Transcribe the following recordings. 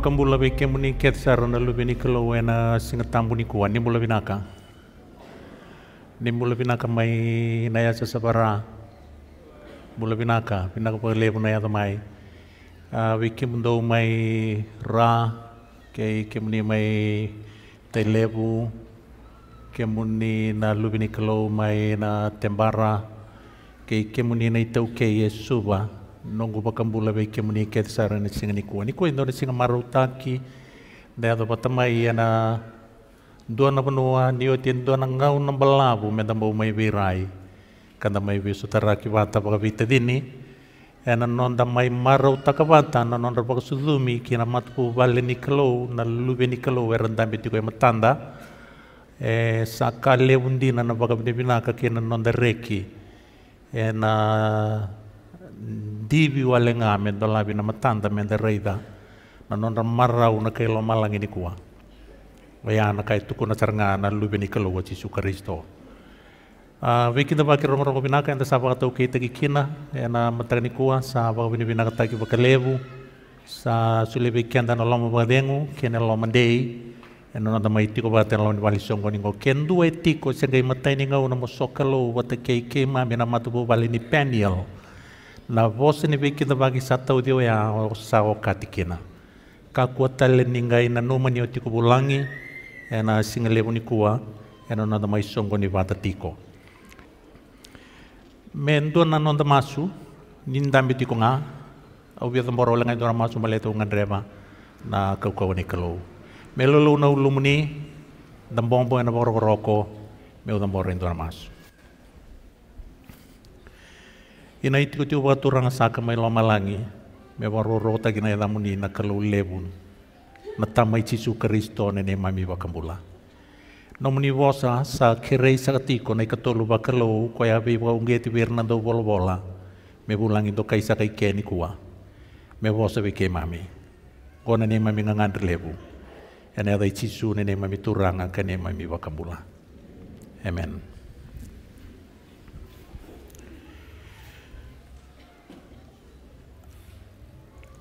baka bula be ke muni ket sarana lubi ni kalau wena singa tambu ni kuan ni bula binaka ni bula binaka mai naya sesabara bula binaka binaka pale punaya tamai wiki mundo mai ra ke ke muni mai telebu ke muni na lubi ni kalau mai na tembara ke ke muni na itau ke yesuba nongu bakambula be ke muni ke tsara ni singa ni kuani ko indo ni singa marutaki ne ado patama na dua na penua ni o tin dua na ngau na balabu me tambo mai birai kanda kada mai be sutara ki wata paka vita dini ena non da mai marutaka wata na non rapa sudumi ki na matpu vale ni kalo na lube ni kalo era ndambe tiko e matanda e sakale undina na paka bina binaka ki na non da reki ena divi wale me do labi na matanda me de reida na non ra marra una ke lo malang ini kua ya na kai tuku na na lubi ni kelo wa kristo a we kita romo romo sa ente sapa kata ke te kina ena matani kua sa baka bini ki ba baka lebu sa be kenda na ma ba dengu lo ma dei e na na mai tiko lo ni bali songo ko ken e tiko sengai matai ninga una wa wata kei ke ma ma tu bo bali ni penial na vosi ni viki na vaki sata udio ya sawa katikina. Kakua kua tale ninga ina numa ni otiku bulangi ena singalevu ni kua ena nada mai songo ni vata tiko. Me na nonda masu nindambi tiko nga au via tambora olenga ndo masu maleta ungan rema na kaukau kau ni kalau. Me lulu na ulumuni dambombo ena boroko roko me masu ina itikuti waturanga saka mai lama langi me warorota gina ina muni na kalu lebun na tamai cisu kristo ne mami wakambula nomuni vosa sa kerei sa katiko na ikatolu wakalu koi abe wa do bernando bolbola me bulangi do kaisa kai keni kua me vosa wike mami gona ne mami ngangandri lebu ene ada cisu ne mami turanga ne mami wakambula Amen.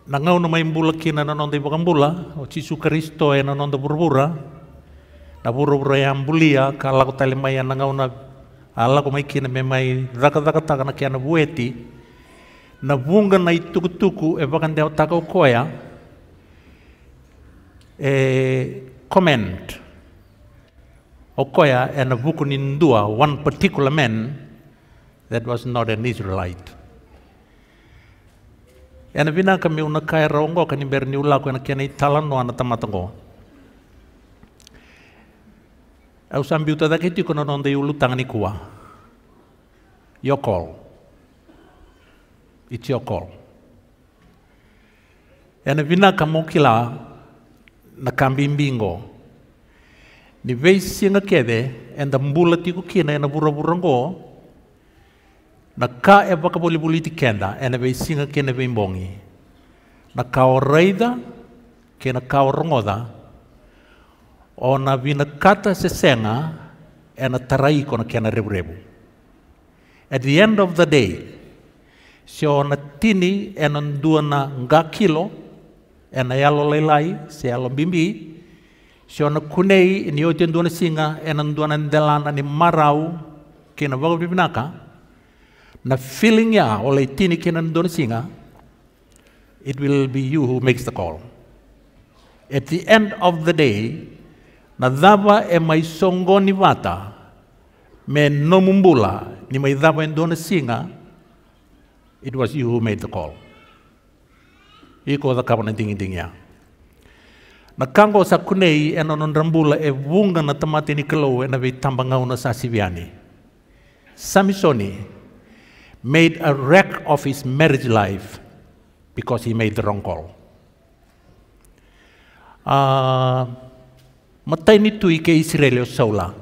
nangau nama imbula kina na nonda bula, o cisu kristo e na nonda purpura, na purpura yang bulia kala ko tali mai na ngau na ala ko e e mai kina me mai raka raka e taka na kiana bueti na bunga na ituku tuku e bakan deo taka koya e comment o koya e na buku nindua one particular man that was not an Israelite ena vinaka mi una kai raongo kani berni ulako ena kena italan no ana tamatango au sambi uta daki ti kono nonde yulu tangani kua your call it's your call ena vinaka kila na kambimbingo ni veisi nga kede enda mbula tiku kina ena bura-bura Naka ka wakapulipuli poli kenda, ena vei singa kene vei bongi. Na kao reida, ke na kao rongoda, o na vina kata se senga, ena tarai kona kena rebrebu. At the end of the day, se o na tini ena na ndua na nga kilo, ena yalo leilai, se yalo bimbi, se o na kunei, ni oti ndua na singa, ena na ndua na ndelana ni marau, ke na wakapipinaka, na feeling ya oleh tini kenan don singa it will be you who makes the call at the end of the day na dhava e maisongoni vata me nomumbula ni maidhava endona singa it was you who made the call iko the kapa na ding ding ya na kango sa kunei e nonondrambula e vunga na tamate ni kelo e na vei tambangauna sa siviani samisoni made a wreck of his marriage life because he made the wrong call. Uh, Matai tui ke Israel o saula.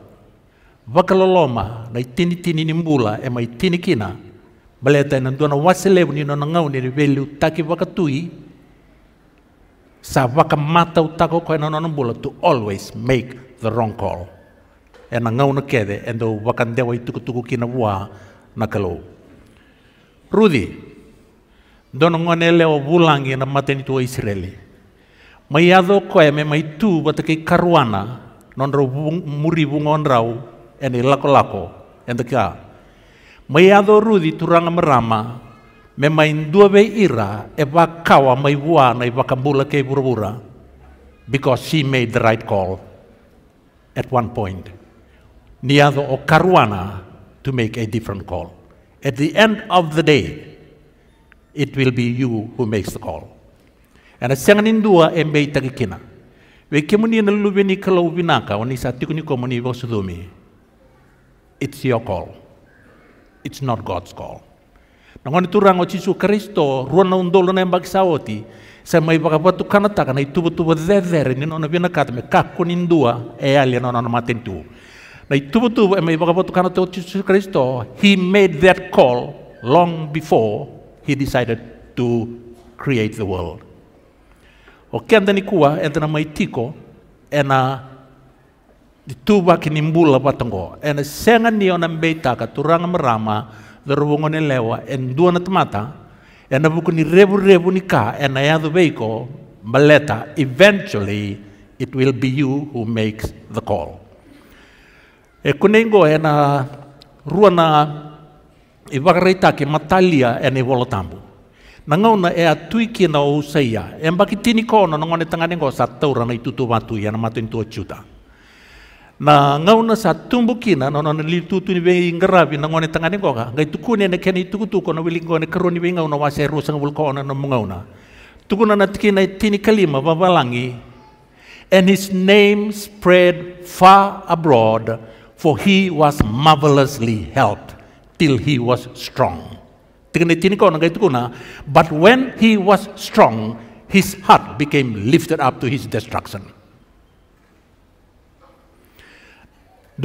Wakaloloma, na itini tini nimbula, e mai tini kina. Baleta na duana waselevu ni nona ngau ni reveli utaki wakatui. Sa wakamata utako koe na mbula to always make the wrong call. E na ngau na kede, e ndo wakandewa kina wua na kalou. Rudy, don ngone leo bulangi na mateni tua Israeli. Mai ado koe me mai tu wata kei karuana, non rau muri bungon rau, ene lako lako, ente kia. Mai ado Rudy turanga merama, me mai nduwe ira e wakawa mai buana i wakambula because she made the right call at one point. Ni ado o karuana to make a different call. At the end of the day, it will be you who makes the call. And Ana senganin dua embei tagikina. We kemuni na lubeni kalau binaka oni satikuni komuni vosudumi. It's your call. It's not God's call. Nangon turang ochisu Kristo ruana undolo na embak saoti. Sa mai bakapatu kanata kana itubu tubu zezere ni nona bina katme kakuni ndua e ali nona matentu. Na itubutubo e may makabutukan ito Jesus He made that call long before he decided to create the world. O uh, kenda ni kuwa enta na maitiko ena dituba kinimbula patongo ena senga nio na mbeita ka turanga marama darubongo ni lewa en dua na tamata ena buku ni rebu rebu ni ka ena yadu beiko baleta eventually it will be you who makes the call e kone ingo e na rua na e wakareita ke matalia e ne wolotambu. Na ngauna e atui ki na ousaia, e mbaki tini kona na ngone tangane ngo sa taura na itutu watu ia na matu intua chuta. Na ngauna sa tumbu kina na nona li tutu ni bei ngarabi na ngone tangane ngo ka, ngai tukune ne kene itukutuko na wili ngone karoni bei ngauna wase rusa ngulkona na mungauna. Tukuna na tikina tini kalima wawalangi, and his name spread far abroad for he was marvelously helped till he was strong. But when he was strong, his heart became lifted up to his destruction.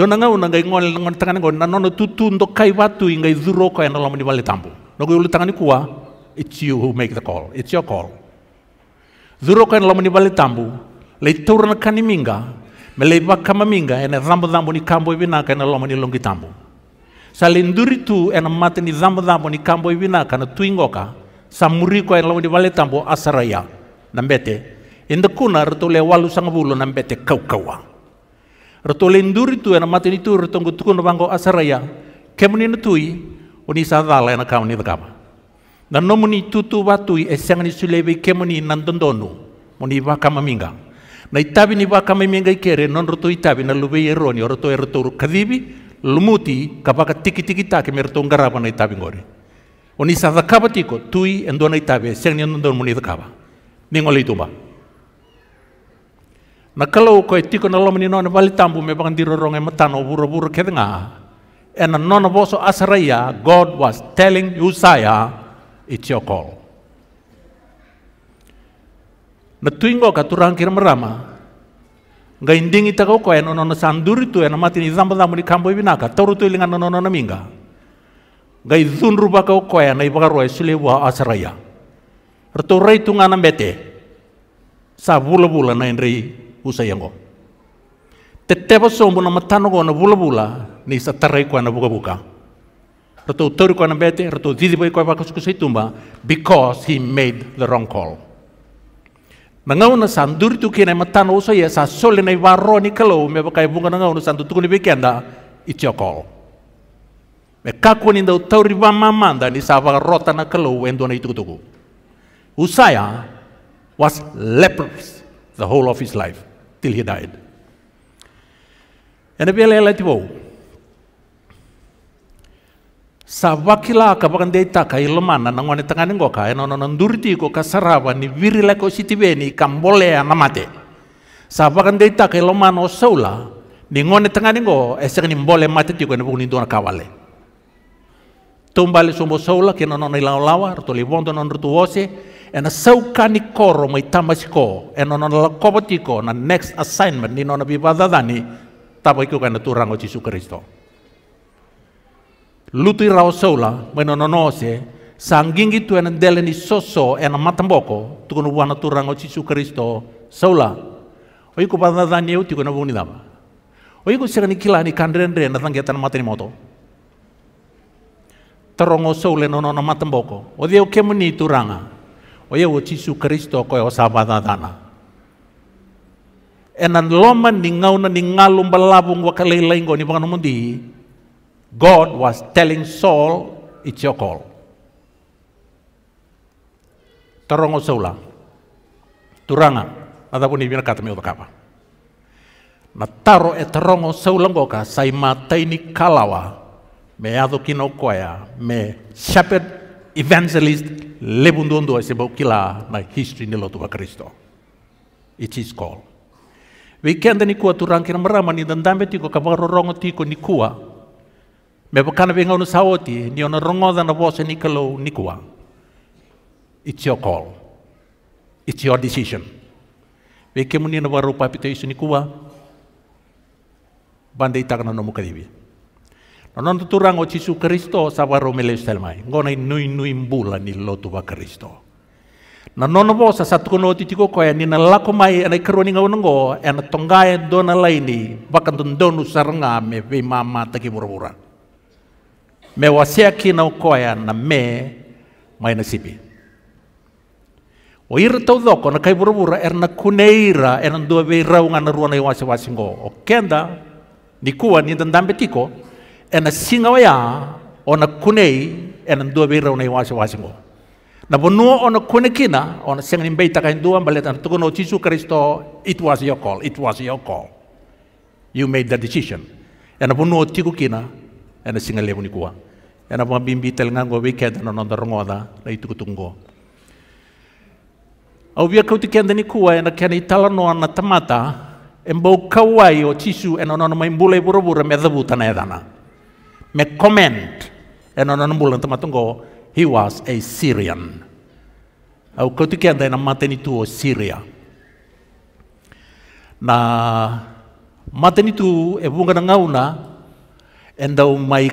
dona nga una ngai ngol ngon tangani ngon na nono tutu ndo kai watu ingai zuro ko ena lomani wale tambu no go tangani kuwa it's you who make the call it's your call zuro ko ena lomani wale tambu le turna kani minga Meleba kama minga ene zambo zambo ni kambo naka ene loma ni longi tambo. Salinduri tu ene mate ni zambo zambo ni kambo naka na tuingoka. Samuriko ene loma ni vale tambo asaraya. Nambete. Ende kuna le walu sangabulo nambete kau kawa. le nduri tu ene mate ni tu rato retongo tukun bango asaraya. Kemuni tuwi, Oni sadala ene kau ni dakama. Na nomuni tutu watui esengani sulebe kemuni nandondonu. Muni wakama maminga. minga na itabi ni baka mai mengai kere non roto itabi na lube yeroni roto eroto kadibi lumuti kapaka tiki tiki ta ke merto ngaraba na itabi ngori oni sa zakaba tiko tui endo na itabi seng ni ndo muni zakaba ningo le tuba na kalau ko tiko na lomni non bali tambu me bakan diro ronge matano buru buro kedenga ena non boso asaraya god was telling you saya it's your call na twingo katurangira mrama nga indingi taka uko eno nono itu ena mati ni zamba kambo ibi naka. Tauru tu ilinga nono nono minga nga izunru baka uko eno ibakarwa isule wa asaraya rato rei tungana mbete sa bula bula na indrei usayango Tetepo sombo na matano go na bula bula ni sa tarai na buka buka Rato toru ko na mbete rato zizi boy ko baka tumba because he made the wrong call Mengau una sandur tu kena matan oso ya sasol na iwaro ni kalau me pakai bunga na ngau na sandur tu kuni bekenda itiokol. Me kaku ni ndau tau riba mama nda ni sawa rota na kalau wendo na itu tuku. Usaya was leprous the whole of his life till he died. And a bela elati wau. ka kapakan dei taka ilmana na ngone ni ngoka e eno non ti ko kasarawa ni virile ko sitibeni kambole na mate. dei taka ilmana o sola ni ngone ni ngo esek ni mbole mate ti ko ni dona kawale. Tumbale sombo sola ke nono ni lawa to bondo non na ena sau koro mai tamasiko eno nono la kobotiko na next assignment ni non bibadadani tabai ko kana turango su Kristo luti rao sola meno nonose sanggingi tu en delen i soso en matamboko tu kono wana tu rango cisu kristo sola oi ku pada dani eu tu kono wuni dama oi ku sekani kila ni kandrendre na getan matani moto terongo nono matamboko o dia kemuni tu ranga o ia o cisu kristo koi o sabata dana enan loman ni na ni ngalum balabung wakalei ni mundi God was telling Saul, it's your call. Tarongo saula, turanga, nak kata katami utakapa. Na taro e tarongo saulangoka sai ini kalawa, me adu kino koya, me shepherd evangelist lebundondo ese kila na history nilo tuwa Kristo. It is call. Weekend ni turang kina merama ni dandambe tiko kabarorong tiko nikua. kuwa, me kana venga no saoti ni ona rongoda na vosa ni kalau ni kuang it's your call it's your decision ve ke muni na waru pito isu ni kuwa bande itakana no nonon tuturang o cisu kristo sabaro mele selmai ngona nui nui mbula ni lotu ba kristo na nono vosa sa tukono titiko ko e, ni na lako mai ana ni ngau ngo e ana tongai e dona laini bakan donu saranga me ve mama taki me ki na ukoya na me mai na sipi. O ira tau doko na kai burubura er na kuneira er na dua bei raunga na ruana i wasi wasi ngo. O kenda ni kua ni dandambe tiko er na singa waya o na kunei er na dua be raunga i wasi Na bonua o na kina o na senga nimbei takai dua baleta na tukono tisu Kristo it was your call, it was your call. You made the decision. er na bonua tiku kina ena singaleu ni kua ena pa bimbi tel ngango be keda na nonda rongoda na itu kutungo au bia kau tikenda ni kua ena kena itala noa na tamata embau kawai o tisu ena nona mai buru buru me dhabu tana edana me comment ena nona mbula tamatungo he was a Syrian au kau tikenda ena mateni tu o Syria na mateni tu e bunga na ngauna endau mai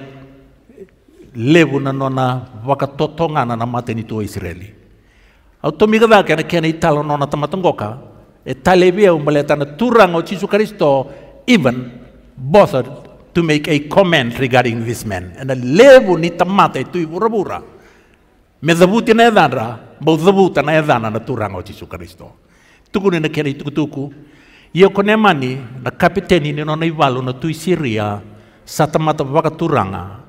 levu na nona wakatotongana na matenitu wa Israeli. Au tomiga waka na kena italo nona tamatangoka, e talebia umaleta na turanga o Jesus Christo even bothered to make a comment regarding this man. And a levu ni tamata itu iburabura. Me dhabuti na edhara, mbau dhabuta na edhana na turanga o Jesus Kristo. Tukuni na kena itukutuku, Ia konemani na kapiteni ni nona iwalu na tui Syria satamata waka turanga,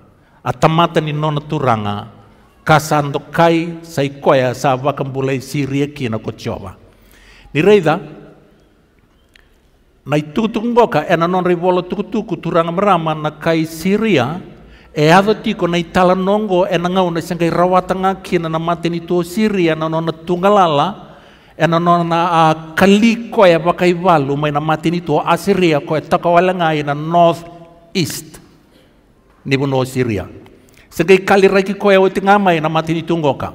tamata ni nona turanga, kasanto kai saikoya sa waka siria kina kochoba. Ni reida, e na itukutuk boka ena non rivolo tukutuku turanga merama na kai siria, e ado tiko e na itala nongo ena ngau na sangkai rawatanga kina na mateni tuo siria na nona tungalala, ena nona a kali e wakai valu mai na matini to asiria koe takawala ngai na north east ni vuno Syria. Sekai kali raki koe ngamai na mati eh, ni tungoka.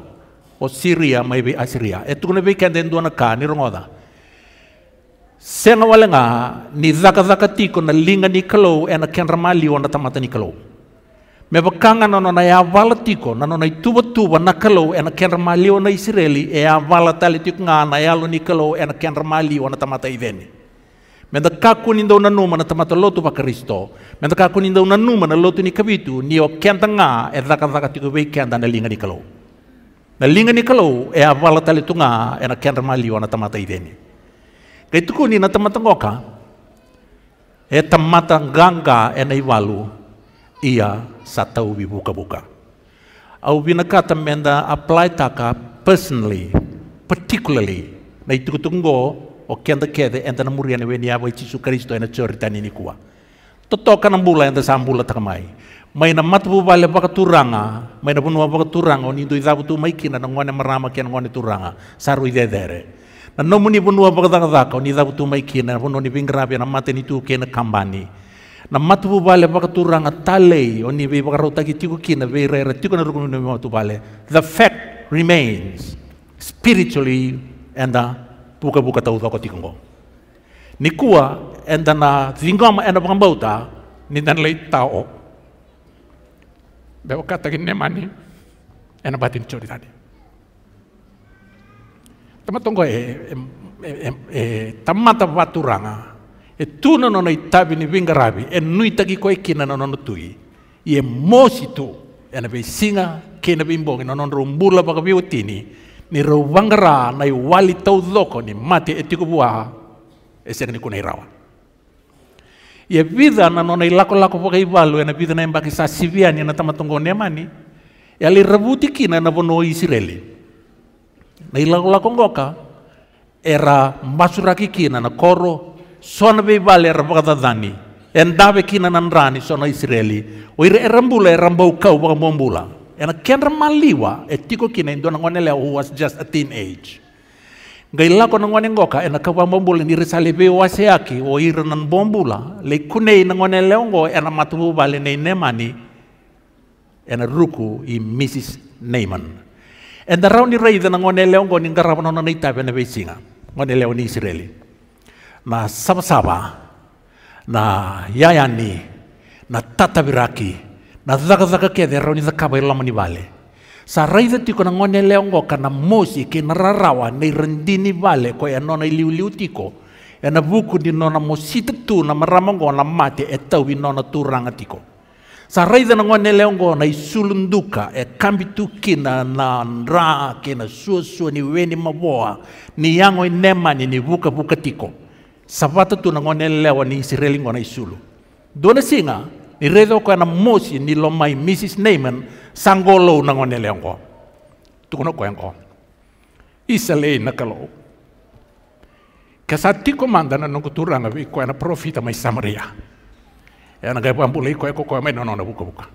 O Syria mai be Assyria. E tukune be kende nduana ka ni rongoda. Senga wale nga ni dhaka tiko na linga ni kalau e na kendra mali o tamata ni kalau. Me wakanga na na ya wala tiko na na ituba tuba na kalau e na kendra mali o na Israeli e ya wala tali tiko nga na ni e na tamata i veni. Menda kakun inda numa na tamata lotu pa Kristo. Menda kakun inda numa na lotu ni kabitu ni o kenta nga e zaka zaka tiku wei kenta na linga ni kalau. Na linga ni kalau e tali tunga e na kenta mali na tamata ideni. Kai tuku ni na tamata ngoka e tamata ganga e na iwalu ia satau ubi buka-buka. Au kata menda apply taka personally, particularly, na itu tunggu o kenda kede enda na muria ane weni ichi Yesus Kristo ena chori tani ni kua. Toto kana bula sa mbula takamai. Mai na bu bale baka turanga, mai na punua baka turanga, oni ndoi dhaku tu mai kina na ngone marama kena ngone turanga, saru dere. Na nomu ni punua baka daka daka, oni dhaku tu mai kina, na punua ni vingrapi na mate ni tu kena kambani. Na bu bale baka turanga talei, oni vei baka ki tiku kina, vei rera tiku na rukunu ni matu bale. The fact remains, spiritually and the tau kati tahu ni kua enda na zingoma ena pakambauta ni dan lei tao bewa kata ne nemani enda batin chori tadi tama tongo e e e tamata baturanga e tuna nono itabi ni rabi e nui taki koi kina nono tui e mosi tu enda be singa bimbo bimbong nono rumbula pakabio tini ni wangara na iwali tau doko ni mati etiku buaha eser ni kunai rawa. Ia vida na nona ilako lako ena vida na embaki sa siviani na tamatongo ne mani ia li rabuti kina na bono isireli. Na ilako lako ngoka era masuraki kina na koro sona veivale era bakadadani. Endave kina na nrani sona isireli. Oire erambula erambau kau baka mombula enakendramaliwa etiko na nangone who was just a teenage gailako nangone ngoka e bombula ni risalivi wase yaki o iranan bombula le kunei nangone leongo ena matuvu vale nei nemani ena ruku i Mrs. Neyman and the round raid nangone leongo ni ngaravano na nei tabe na beisinga ngone leo ni Israeli na sabasaba na yayani na tataviraki na thakthaka ke theroni thakavaila mani vale saraitha tiko na ngone leongoka na mosi ke na rarawa na irandini vale ko ya nona iliuliu tiko ya na vuku ni nona mosita tu na maramongo na mate e tau nona turanga tiko saraitha na ngone leongo na isulunduka e kambi tu kina na na suwa suasua ni weni mavoa ni yango i e nemani ni vukavuka tiko vata tu na ngone lewa ni isireli ngona isulu dona singa ni redo na mosi ni lo mai Mrs. Naaman sangolo na ngone lengo tukono ko engo isale na kalo kasati komanda na ngo turanga bi ko na profita mai Samaria ya na gapo ambule ko ko ko mai no na buka buka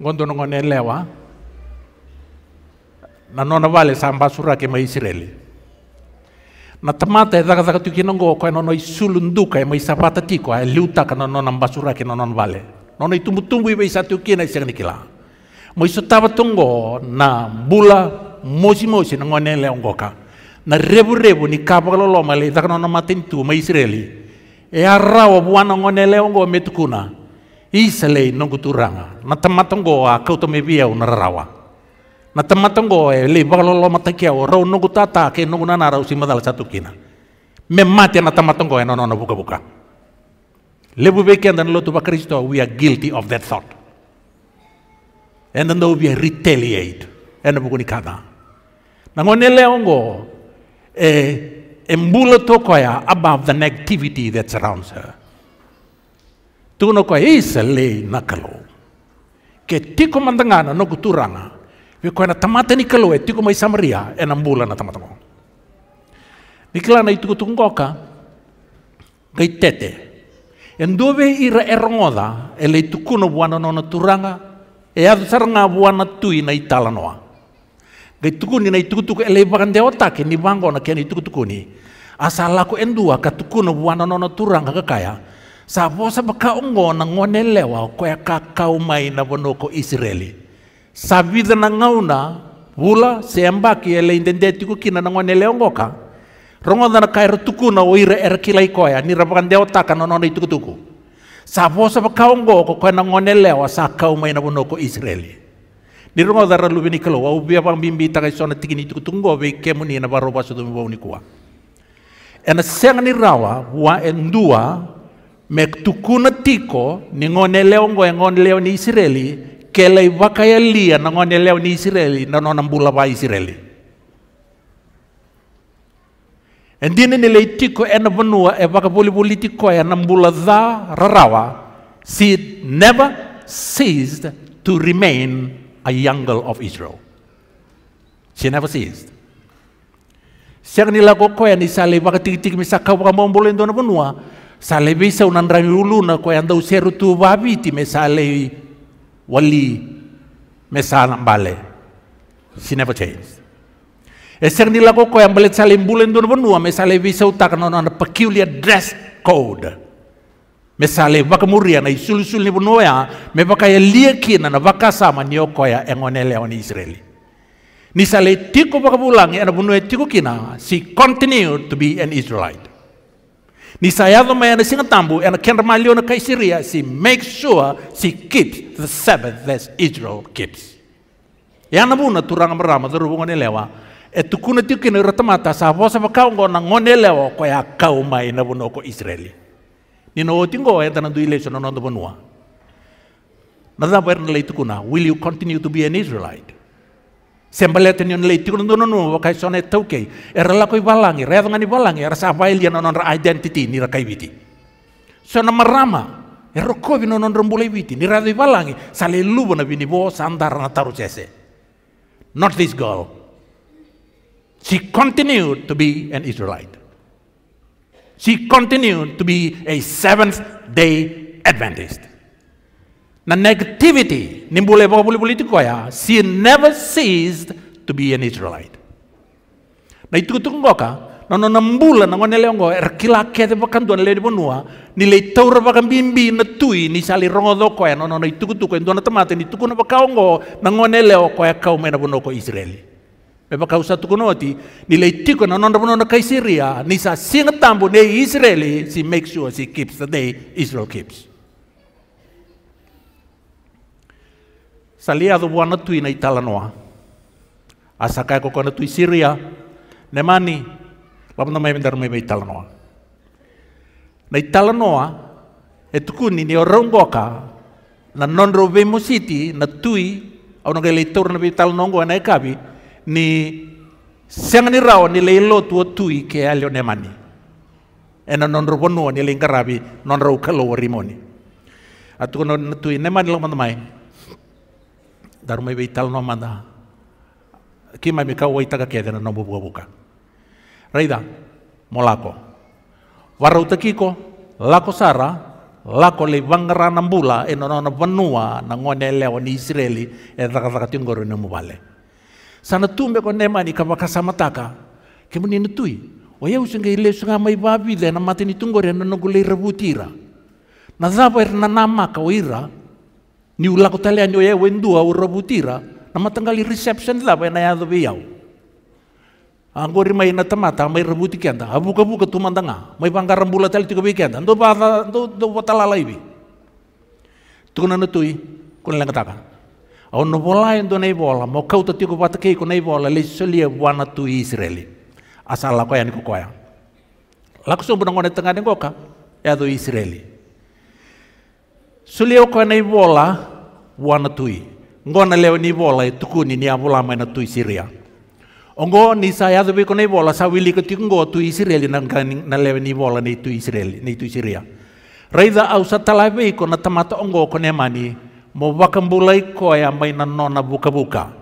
ngondo ngone lewa na nona vale samba sura ke mai Israeli na tamata e daka daka tuki nongo ko no no isulunduka e mo isapata tiko e luta ka no no nambasura ke vale no no itumbutumbu ibe isatuki na isang nikila mo isotava tongo na bula mosi mosi na ngone le ongoka na rebu rebu ni kapa lo ma le daka no matin tu ma israeli e arawa buwana ngone le ongo metukuna isalei nongo turanga na tamata ngo a kauto me na matango e eh, le balolo matakia o rau nugu tata ke nugu nana rau si madal satu kina me mati na tamatango e eh, nono buka buka lebu beki andan lo ba kristo we are guilty of that thought and then we are retaliate and buku ni kada na ngone le ongo e embula koya above the negativity that surrounds her tuno ko isa le nakalo ke tiko mandangana no guturanga Beko ena tamata ni kalo e tiko mai Samaria ena mbula na tamata kong. Nikila na ituku tukung koka kai tete. Endove ira erongoda ele itu no buana nona turanga e adu saranga buana tui na itala noa. Kai tukuni na ituku tuku ele bakan de otake ni bango na keni ituku tukuni. Asal aku endua katuku no buana nona turanga kakaya. Sabo baka ongo na ngone lewa koe kakau mai na bonoko Israeli savida na ngauna vula seambaki ele indendeti kukina na ngwane leongoka rongoda dana kairo tukuna oira erkila ikoya ni rapakan deo taka no nona itukutuku Sabo sa ngo ko na ngone lewa sa kau maina bunoko israeli ni rongoda ra lubini kalo wa ubia bang bimbi taka isona tikini itukutungo be kemuni na baro basu dumi ena senga ni rawa wa endua mek tukuna tiko ni ngone leongo e ngone leo ni israeli kelai wakayalia nangonya leo ni Israeli nanona mbula wa Israeli endine ni leitiko ena vanua e waka buli buli tiko ya nambula za rarawa si never ceased to remain a young girl of Israel she never ceased Siang nila koko ya ni sale waka tikitik misaka waka mombolo endona vanua sale bisa unandrami uluna kwa yanda useru tu wabiti mesale wali mesana bale she never changed Eseng nila ko ko yang balit salim bulan dun benua mesale bisa utak non peculiar dress code. Mesale baka muria na isul-sul ni benua ya me baka ya liakin na baka sama ni ya engonele on Israeli. Nisale tiko baka pulang ya benua tiko kina si continue to be an Israelite. Ni sayado maya na singatambu and ken ramalio na kaisiria si make sure she keeps the Sabbath that Israel keeps. na buna turanga marama the rubungo nelewa. E tukuna tikini ratamata sa vosa vakaungo na ngonelewa ko ya kauma ina buno ko Israeli. Nino otingo eta eh, na duileso na nondo bonua. Nada tukuna. Will you continue to be an Israelite? Sembele teni nle leiti kun dunu nu kai sone tauke. Era lako i balangi, rea ngani balangi, era sa identity ni ra kai so Sona marama, era kovi non on rumbule viti, ni ra balangi, sale lubo na vini bo sandar na taru cese. Not this girl. She continued to be an Israelite. She continued to be a seventh day Adventist. na negativity, Buli, koya, she never ceased to be an Israelite. Na itutung goka, na no nambula na ngone leongo erkila kete bakan duan le bonua, ni le taura bakan bimbi na tui ni sali rongo do koya, na no na itukutuko en duan temate ni tukuna bakaongo na ngone leo koya kau mena bonoko Israeli. Beba kau satu kunoti, ni le tiko na nonda bonona kai Syria, ni sa singa tambu ne Israeli, si make sure she keeps the day Israel keeps. salia do buana tui na italanoa. Asa kai koko na tui Syria, ne mani, na mai mendar mai mai italanoa. Na italanoa, e tukuni ni orang boka, na non robe musiti, na tui, au naga leitor na bai italanoa na ekabi, e ni sengani rawa ni leilo tua tui ke alio ne mani. Ena non rove ni leingarabi, non rove kalau warimoni. Atukono na tui ne mani lapna mai, dar mai veital no manda ki mai me kau waita ka kia buka buka raida molako warau tekiko lako sara lako le bangara mbula e no no vanua na ngone lewa ni israeli e raka raka tingoro ne mubale sana tumbe ko nema ni kama kasamataka kemuni nutui oya usinga ile sunga mai babi le na matini tungore no no gule rebutira na zaba er na namaka oira ula ko tele yo ye wendu au robutira. Nama tanggali reception lah ena ya do biau. Anggori mai na tamata mai rebuti kianta. Abu kabu tuman tanga. Mai pangkaran bula tali tiga bi kianta. Ndo bata ndo ndo bata lalai bi. na nutui. Kuna lang kataka. Au no bola ndo nei bola. Mau kau tati ko bata kei ko nei bola. Le solia buana tu Israeli. Asal la ko koya. Laksung ngone tengah ka Ya do Israeli. Sulia ko nei bola wana tui. Ngona leo ni bola e tukuni ni avula mana tui Syria. Ongo ni saya tu biko ni wola sa wili kati ngo tu Israel na ngani na leo ni wola ni tu Israel ni tu Syria. Raida au sa talabe ko na tamata ongo kone mani mo wakambulai koe na nona buka-buka.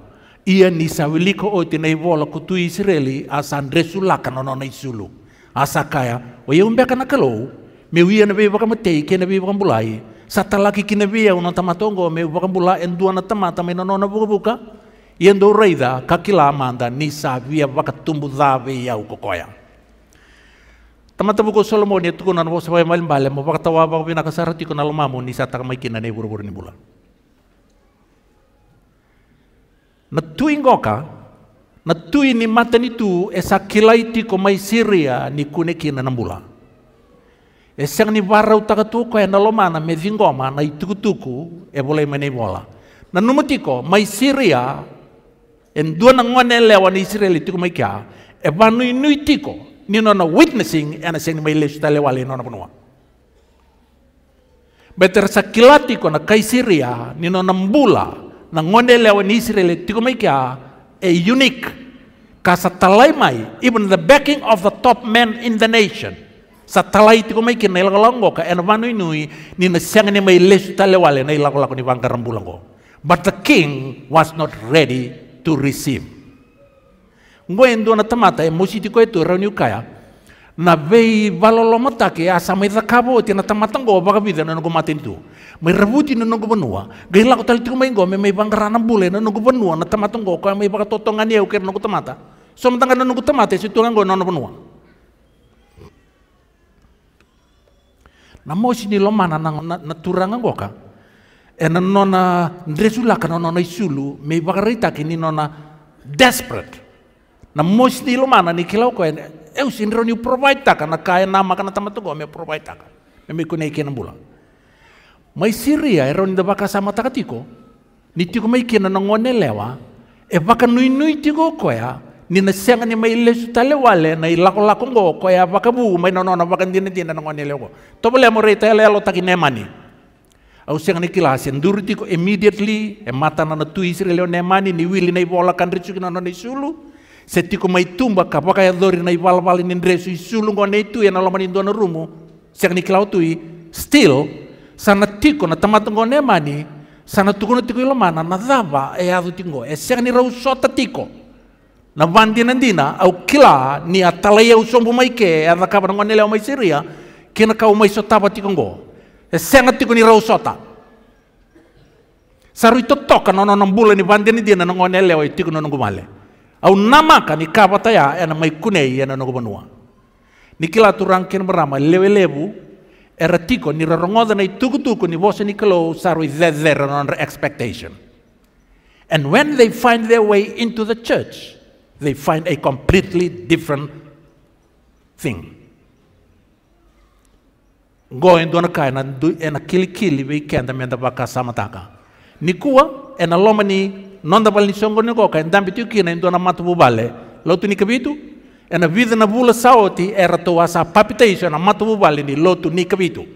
Ia ni sa wili ko o tinai bola ko tu Israel andresu laka na nona isulu. Asa kaya, ye umbeka na kalou, me wia na be bakamate ke na kine via una tamatongo me tama enduana nona buka buka ien do reida kakila amanda ni sabia wakatumbu dhabe yau kokoya tamata buko solomon ya tukuna no sabai mal mbale mo wakatawa ba bina kasarati kuna lomamo ni sataka ikina kinane buru-buru ni bula na tuingoka na tui ni mata ni tu esa kilaiti ko mai siria ni kune kina nambula E seng ni barra utaka tuku e nalomana me vingoma e na tuku e boleh mene bola. Na numutiko, mai Syria en dua na ngone lewa ni Israel ituku mai kia e banu inui tiko ni nona witnessing e na seng ni mai lesu na punua. nona panua. Beter sakilati ko na kai Syria ni nona mbula na ngone lewa ni Israel ituku mai kia e unique. Kasa even the backing of the top men in the nation sa itu tiko mai nai ilakalango ka eno vanu inui ni na sianga ni mai lesu tale wale na ilakalako ni vangarambulango. But the king was not ready to receive. Ngwe ndo na tamata e mosi tiko eto reuniu kaya na vei mata ke asa mai zakabo ti na tamata ngo baka vida na ngo matin tu. Mai rebuti na ngo benua gai lako tali tiko mai ngo mai mai vangarana bule na ngo benua na tamata ngo ka mai baka totongan ya ukir ngo tamata. So matanga na ngo tamata situ ngo na ngo benua. namosi ni lomana na na turanga ngoka ena nona ndresula kana nona isulu me bagarita kini nona desperate namosi ni lomana ni kilau ko ena eu sindro ni provide taka na kaya nama kana tamatu go me provide taka me me kuna ikena bula mai siria ero ni dabaka sama takatiko ni tiko mai kena ngone lewa e baka nui nui tiko ko ya nina senga ni mai lesu tale wale na ilako lako ngo ko ya bu mai nono na pakan dina dina ngo ngone lego to bole ya mo re tele ya lo ne mani au senga ni kilas ko immediately e mata na tu isri le ya ne mani ni wili na ibola kan ritsu kina no ni sulu se tiko mai tumba ka paka ya dori na ibal bal ni ndresu sulu ngone ne ya na lo mani na rumu senga ni kilau tu still sana tiko na tamat ngone mani sana tuku tiko ilo mana na dava e adu tingo e senga ni sota tiko na vandina dina au kila ni atalaya usombu mai ke na ka bana ngone leo mai siria kina ka mai sota ba tikongo e senga tiko ni rau sota saru ito toka nono nambula ni vandina dina na ngone leo tiko nono gumale au nama ka ni ka bata ya na mai kune ana nono banua ni kila turang kin berama lewe lebu tiko ni rarongoda na itukutuku ni vosa ni kalo saru izezera non expectation And when they find their way into the church, they find a completely different thing. Go dona do na du ena kili kili we kenda menda baka samataka. Nikua ena loma ni nonda bal ni songo ni koka enda bitu kina indona matu matububale Lotu nikabitu and a vida na bula saoti era to wasa papitation na matu ni lotu nikabitu.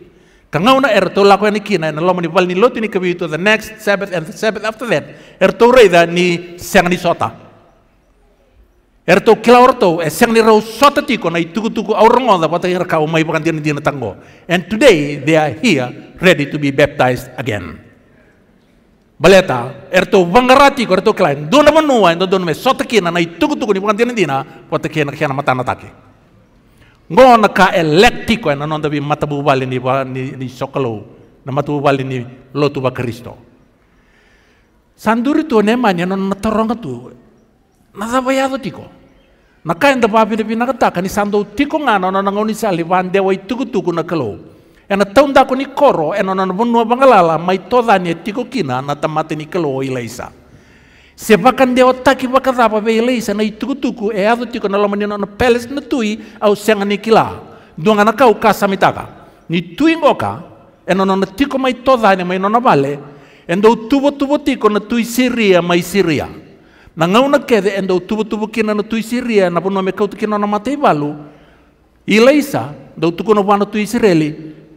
Kangauna era to lako ni kina ena lomani ni lotu nikabitu. the next Sabbath and the Sabbath after that. Era to ni sengani sota. Erto kila orto, e seng ni rau sota tiko na ituku tuku aurongo da pata ira kau mai pakantin dina tango. And today they are here ready to be baptized again. Baleta, erto wangarati ko erto klain, dona manua endo dona me sota kina na ituku tuku ni pakantin dina pata kena kiana matana take. Ngona ka elektiko ena nonda bi matabubali ni ni ni sokalo na matububali ni lotu ba Kristo. Sanduri tu nemanya non natorong tu Nazavayazo tiko. Nakain da papi da pinakata kani sando tiko ngana na ngoni sali wande wai tuku tuku Ena taunda ko ni koro ena na bonua bangalala mai toda ni tiko kina na tamate ni kalo ilaisa. Sepakan dia otak iba kata be ilaisa na ituku tuku e eh, azo tiko na lamani na peles na tui au senga ni kila. kau kasamitaka. Ni tui ngoka ena na tiko mai toda ni mai na vale. Endo tubo tubo tiko na tui mai siria na ngau na kede enda tubu tubu kina na tuisiria na ponu amekau kina na matei balu isa da utuku na wana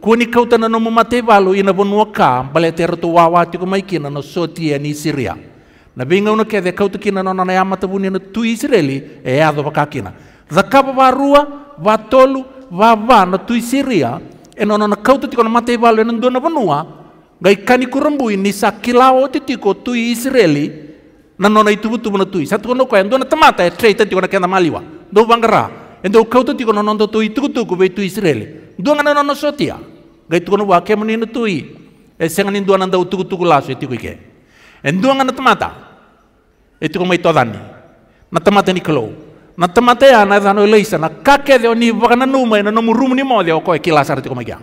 kuni kau tana anu na mu matei balu ina ponu ka bale tera tu wawa tiku mai kina anu na sotia ni siria na bingau na kede kau kina anu na na yama tabuni na tuisireli e ado bakakina zakapa varua vatolu vava na tuisiria ena na kau tutiko na matei balu ena ndona vanua gai kani kurambui ni sakilao titiko tuisireli nanono itu butu mana tui satu kono kaya ndona temata e eh, trei tati kona kena maliwa do bangara endo kau tati kono nondo tui itu tuku be itu israeli do ngana nono sotia itu kono nono wake meni tui e eh, sengan indo nanda utuku tuku laso etiku ike endo ngana temata etiku itu dani na temata ni kelo na temata ya na dano leisa na kake de oni bakana numa na nomu rumu ni dia kau kila kilasar tiku kia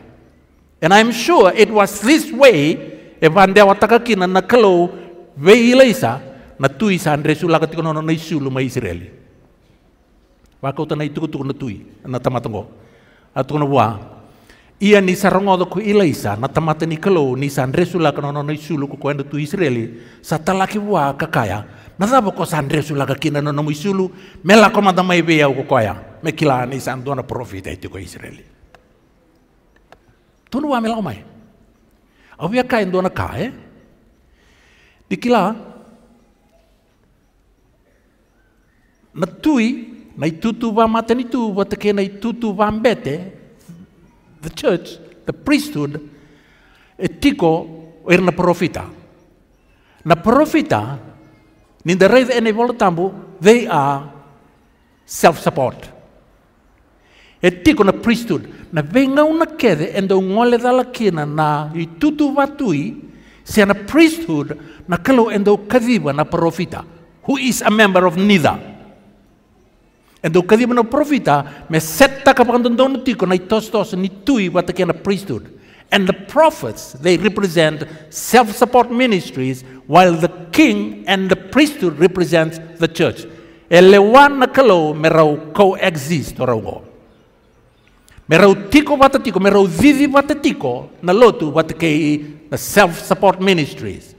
and i'm sure it was this way wataka kina na kelo Wei leisa natui sandre sula ma nono na luma Israeli. wako tana itu kutuk natui na tamatongo. atu kono wa. Ia ni sarongo ku ila isa na tamata ni kelo ni sandre sula na isu lu tu Israeli. Satalaki wa kakaya. Na sabo ko sandre sula kakina nono isu lu mela koma damai bea me Mekila ni sanduana profita itu ko Israeli. Tunu wa mela omai. kain dona kae. Eh? Dikila Matui, Naitutuva Watake Naitutuva Mbete, the church, the priesthood, etiko er na profita. Na profita, in the red and they are self-support. Etiko na priesthood, na venga una kede and the ngole dalakina na itutu tu'i se na priesthood na kalo and the kadiwa na profita, who is a member of neither. And ukadi mano profita me set taka pakandondon na itos tos ni tui priesthood. And the prophets, they represent self-support ministries, while the king and the priesthood represents the church. Elewan na kalo merau coexist orango. Merau tiko watatiko, merau zizi watatiko na lotu watakei the self-support ministries.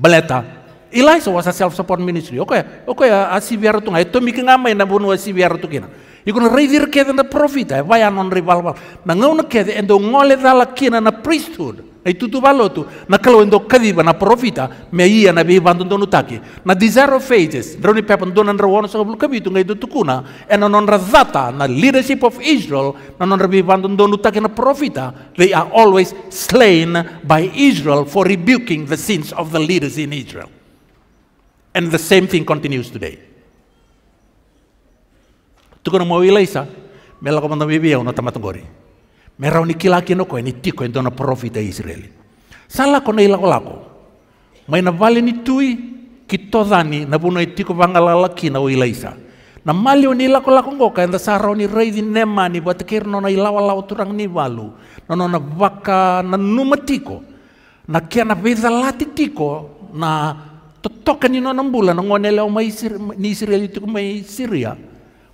Baleta Ilaisa wasa self-support ministry. Oke, okay, oke okay, ya, a CVR tunga. Itu miki ngamai na bunu a CVR tukina. Ikun raidir kete na profita, eh, ai vai anon rival val. Na ngau na kete endo ngole dala kina na priesthood. Na itutu balotu. Na kalau endo kadiba na profita, ah, me ia na bihi bandon donu taki. Na desire of ages, droni pepan donan rawono sa kabul kabitu ngai tutu kuna. En anon radata na leadership of Israel, na non rabihi bandon donu taki na profita. Ah, they are always slain by Israel for rebuking the sins of the leaders in Israel. And the same thing continues today. Tuko na mawila isa, mela ya bibia una tamatongori. Merau ni kila no ko ni tiko ento na profita Israel. Sala ko na ilako lako. Mai na vale ni tui kitodhani na buno itiko vangalala kina wila isa. Na mali ni nila ko lako ngoka enda sarau ni di nema ni batakir no na ilawa lawa turang ni walu. No no na vaka na numatiko. Na kia na beza lati tiko na totoka ni nona mbula na ngone leo mai ni Israel itu mai Syria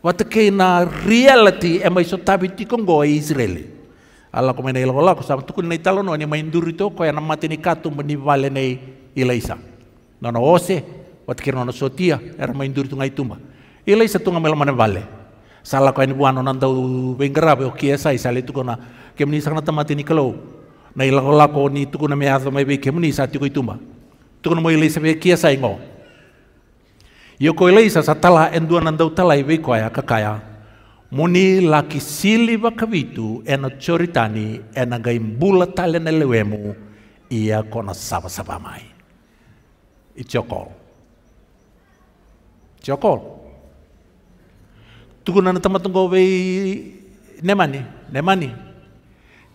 wata ke na reality e mai so tabi ti Kongo e Israel ala ko mena ilo ko sam tukun nei italo no ni mai nduri to ko na mati ni katu ni vale nei ilaisa nona ose wata ke nona sotia er mai nduri tu ngai tumba ilaisa tunga mela mane vale sala ko ni buano nandau bengrabe o kiesa isale tu kona kemni sakna tamati ni kelo na ilo ko ni tukuna me azo mai be kemni sa ti ko itumba Tugunu mo elisa sabe kia sai ngo. Yo ko ilai sa satala endua nandau talai wei koaya kakaya. Muni laki sili wakawitu ena choritani ena gaimbula na lewemu e ia kona saba-saba mai. Itiokol. Itiokol. Tugunan tempat tunggu wei nemani, nemani.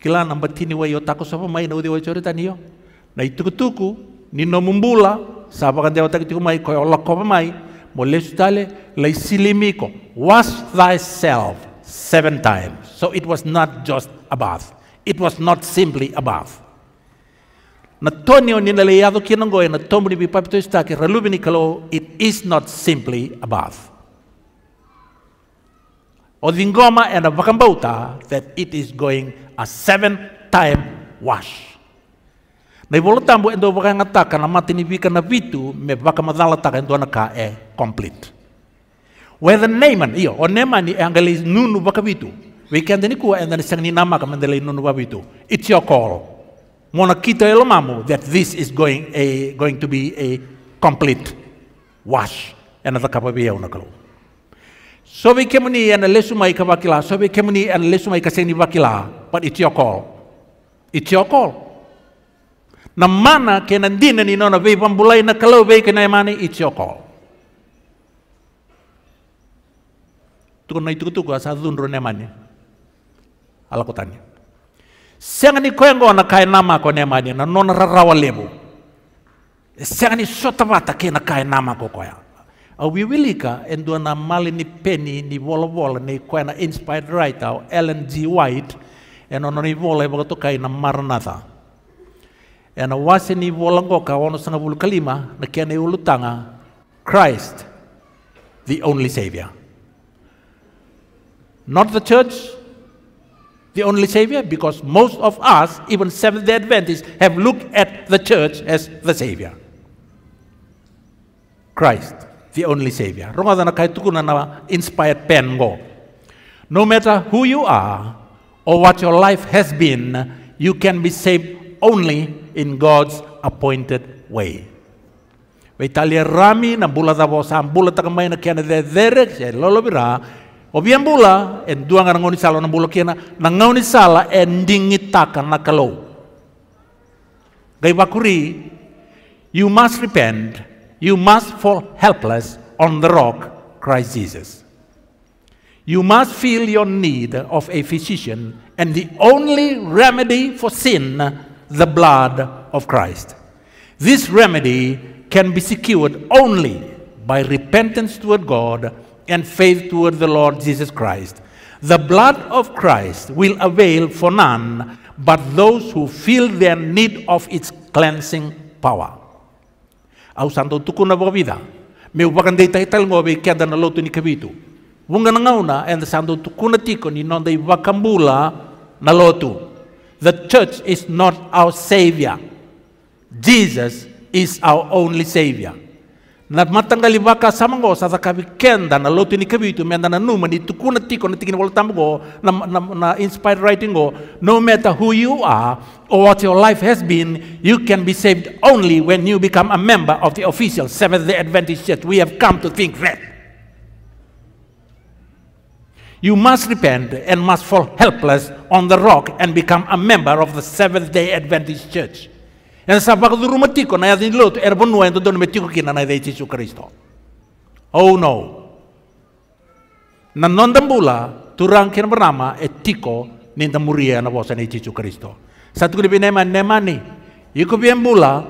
Kila nambatini yo tako sapa mai na udi wai choritani yo. Na itu ketuku, ninomumbula sapa kumai ko olokopa mai molesu tale silimiko wash thyself seven times so it was not just a bath it was not simply a bath na tonio nina leiado kinangoe na tombuni bi papito istake kalo it is not simply a bath dingoma and a vakambauta that it is going a seven time wash Na i tambo endo baka ngataka na mati ni vika na vitu me vaka madala taka endo ka e complete. Whether an iyo, o an i angeli nunu vaka vitu. Weekend ni kuwa endo ni sang ni nama kamendele nunu vaka vitu. It's your call. Mona kita elo mamu that this is going a, eh, going to be a complete wash. Ena taka papi una kalo. So we came ni and lesu mai ka vakila. So we came ni and lesu mai ka seni vakila. But it's your call. It's your call na mana ke dina ni nona vei pambulai na kalau vei ke na emane it's your call tukun na itu tuku asa dhunru ne mane, ala kotanya. Sianga ni koengo na kae nama ko ne mane na nona rarawa lebu Sianga ni sota vata ke na kae nama ko koya a wiwilika endua na mali ni peni ni vola vola ni na inspired writer Ellen G. White en ono ni wola e wakato kai na maranatha And wase ni wolangoka wano sanga bulu kalima na kia na ulutanga Christ the only savior not the church the only savior because most of us even seventh day adventists have looked at the church as the savior christ the only savior ronga dana kai tukuna na inspired pen go no matter who you are or what your life has been you can be saved only in God's appointed way. Ve talia rami na bula da bosa ambula taka mai na kiana de derek se lolo bira o bien bula en dua ngara ngoni sala na bula kiana na ngoni sala en dingi taka kalo. Gai bakuri you must repent you must fall helpless on the rock Christ Jesus. You must feel your need of a physician and the only remedy for sin the blood of Christ. This remedy can be secured only by repentance toward God and faith toward the Lord Jesus Christ. The blood of Christ will avail for none but those who feel their need of its cleansing power. Ausando tukuna bovida, na vida. Me wakan dei taital ngobe kada na lotu ni kabitu. Wunga na ngauna and santo tiko ni non dei na lotu the church is not our savior. Jesus is our only savior. na matanggali waka samango sa kenda na lotu ni kabi kabitu menda na numa ni tukuna tiko na tikini wala tamgo na, na, na inspired writing go no matter who you are or what your life has been you can be saved only when you become a member of the official Seventh-day Adventist Church we have come to think that you must repent and must fall helpless on the rock and become a member of the Seventh day Adventist Church. And Sabakurumatiko na yadin lot erbunu and don metiko kina na yadichu Christo. Oh no. Na nondambula turang kina etiko ninda muria na wasan yadichu Christo. Satu lebih nema nema ni. Iku biem bula